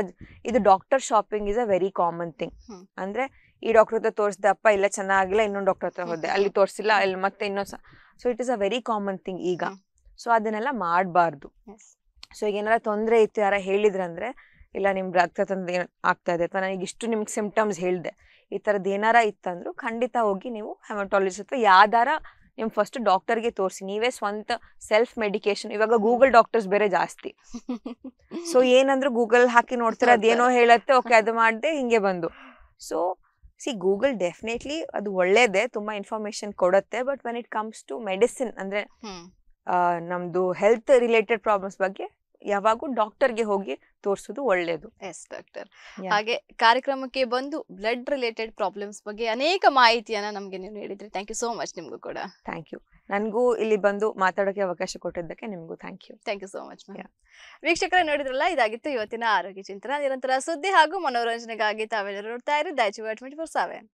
S2: ಇದು doctor shopping is a very common thing ಅಂದ್ರೆ ಈ ಡಾಕ್ಟರ್ ಹತ್ರ ತೋರಿಸಿದೆ ಅಪ್ಪ ಇಲ್ಲ ಚೆನ್ನಾಗಿಲ್ಲ ಇನ್ನೊಂದು ಡಾಕ್ಟರ್ ಹತ್ರ ಹೋದೆ ಅಲ್ಲಿ ತೋರಿಸಿಲ್ಲ ಅಲ್ಲಿ ಮತ್ತೆ ಇನ್ನೊಂದು so it is a very common thing ಈಗ ಸೊ ಅದನ್ನೆಲ್ಲ ಮಾಡಬಾರ್ದು ಸೊ ಈಗ ಏನಾರ ತೊಂದರೆ ಇತ್ತು ಯಾರ ಹೇಳಿದ್ರಂದ್ರೆ ಇಲ್ಲ ನಿಮ್ಮ ರಕ್ತ ತಂದು ಏನು ಆಗ್ತಾ ಇದೆ ಅಥವಾ ನನಗೆ ಇಷ್ಟು ನಿಮ್ಗೆ ಸಿಮ್ಟಮ್ಸ್ ಹೇಳಿದೆ ಈ ಥರದ್ದು ಏನಾರ ಇತ್ತಂದ್ರು ಖಂಡಿತ ಹೋಗಿ ನೀವು ಹೆಮಟಾಲಜಿಸ್ ಅಥವಾ ಯಾವ್ದಾರ ನಿಮ್ ಫಸ್ಟ್ ಡಾಕ್ಟರ್ಗೆ ತೋರಿಸಿ ನೀವೇ ಸ್ವಂತ ಸೆಲ್ಫ್ ಮೆಡಿಕೇಶನ್ ಇವಾಗ ಗೂಗಲ್ ಡಾಕ್ಟರ್ಸ್ ಬೇರೆ ಜಾಸ್ತಿ ಸೊ ಏನಂದ್ರೆ ಗೂಗಲ್ ಹಾಕಿ ನೋಡ್ತಾರೆ ಅದೇನೋ ಹೇಳತ್ತೆ ಓಕೆ ಅದು ಮಾಡಿದೆ ಹಿಂಗೆ ಬಂದು ಸೊ ಸಿ ಗೂಗಲ್ ಡೆಫಿನೆಟ್ಲಿ ಅದು ಒಳ್ಳೇದೇ ತುಂಬಾ ಇನ್ಫಾರ್ಮೇಶನ್ ಕೊಡುತ್ತೆ but when it comes to medicine ಅಂದ್ರೆ ನಮ್ದು ಹೆಲ್ತ್ ರಿಲೇಟೆಡ್ ಪ್ರಾಬ್ಲಮ್ಸ್ ಬಗ್ಗೆ ಯಾವಾಗೂ ಡಾಕ್ಟರ್ಗೆ ಹೋಗಿ ತೋರಿಸೋದು ಒಳ್ಳೇದು
S1: ಎಸ್ ಡಾಕ್ಟರ್ ಹಾಗೆ ಕಾರ್ಯಕ್ರಮಕ್ಕೆ ಬಂದು ಬ್ಲಡ್ ರಿಲೇಟೆಡ್ ಪ್ರಾಬ್ಲಮ್ಸ್ ಬಗ್ಗೆ ಅನೇಕ ಮಾಹಿತಿಯನ್ನು ನಮಗೆ ನೀವು ನೀಡಿದ್ರಿ ಥ್ಯಾಂಕ್ ಯು ಸೋ ಮಚ್ ನಿಮಗೂ ಕೂಡ
S2: ಥ್ಯಾಂಕ್ ಯು ನನಗೂ ಇಲ್ಲಿ ಬಂದು ಮಾತಾಡೋಕ್ಕೆ ಅವಕಾಶ ಕೊಟ್ಟಿದ್ದಕ್ಕೆ ನಿಮಗೂ thank you
S1: thank you so much ವೀಕ್ಷಕರ ನೋಡಿದ್ರಲ್ಲ ಇದಾಗಿತ್ತು ಇವತ್ತಿನ ಆರೋಗ್ಯ ಚಿಂತನ ನಿರಂತರ ಸುದ್ದಿ ಹಾಗೂ ಮನೋರಂಜನೆಗಾಗಿ ತಾವೆಲ್ಲರೂ ನೋಡ್ತಾ ಇರಿ ದಾಚು ಟ್ವೆಂಟಿ ಫೋರ್ ಸೆವೆನ್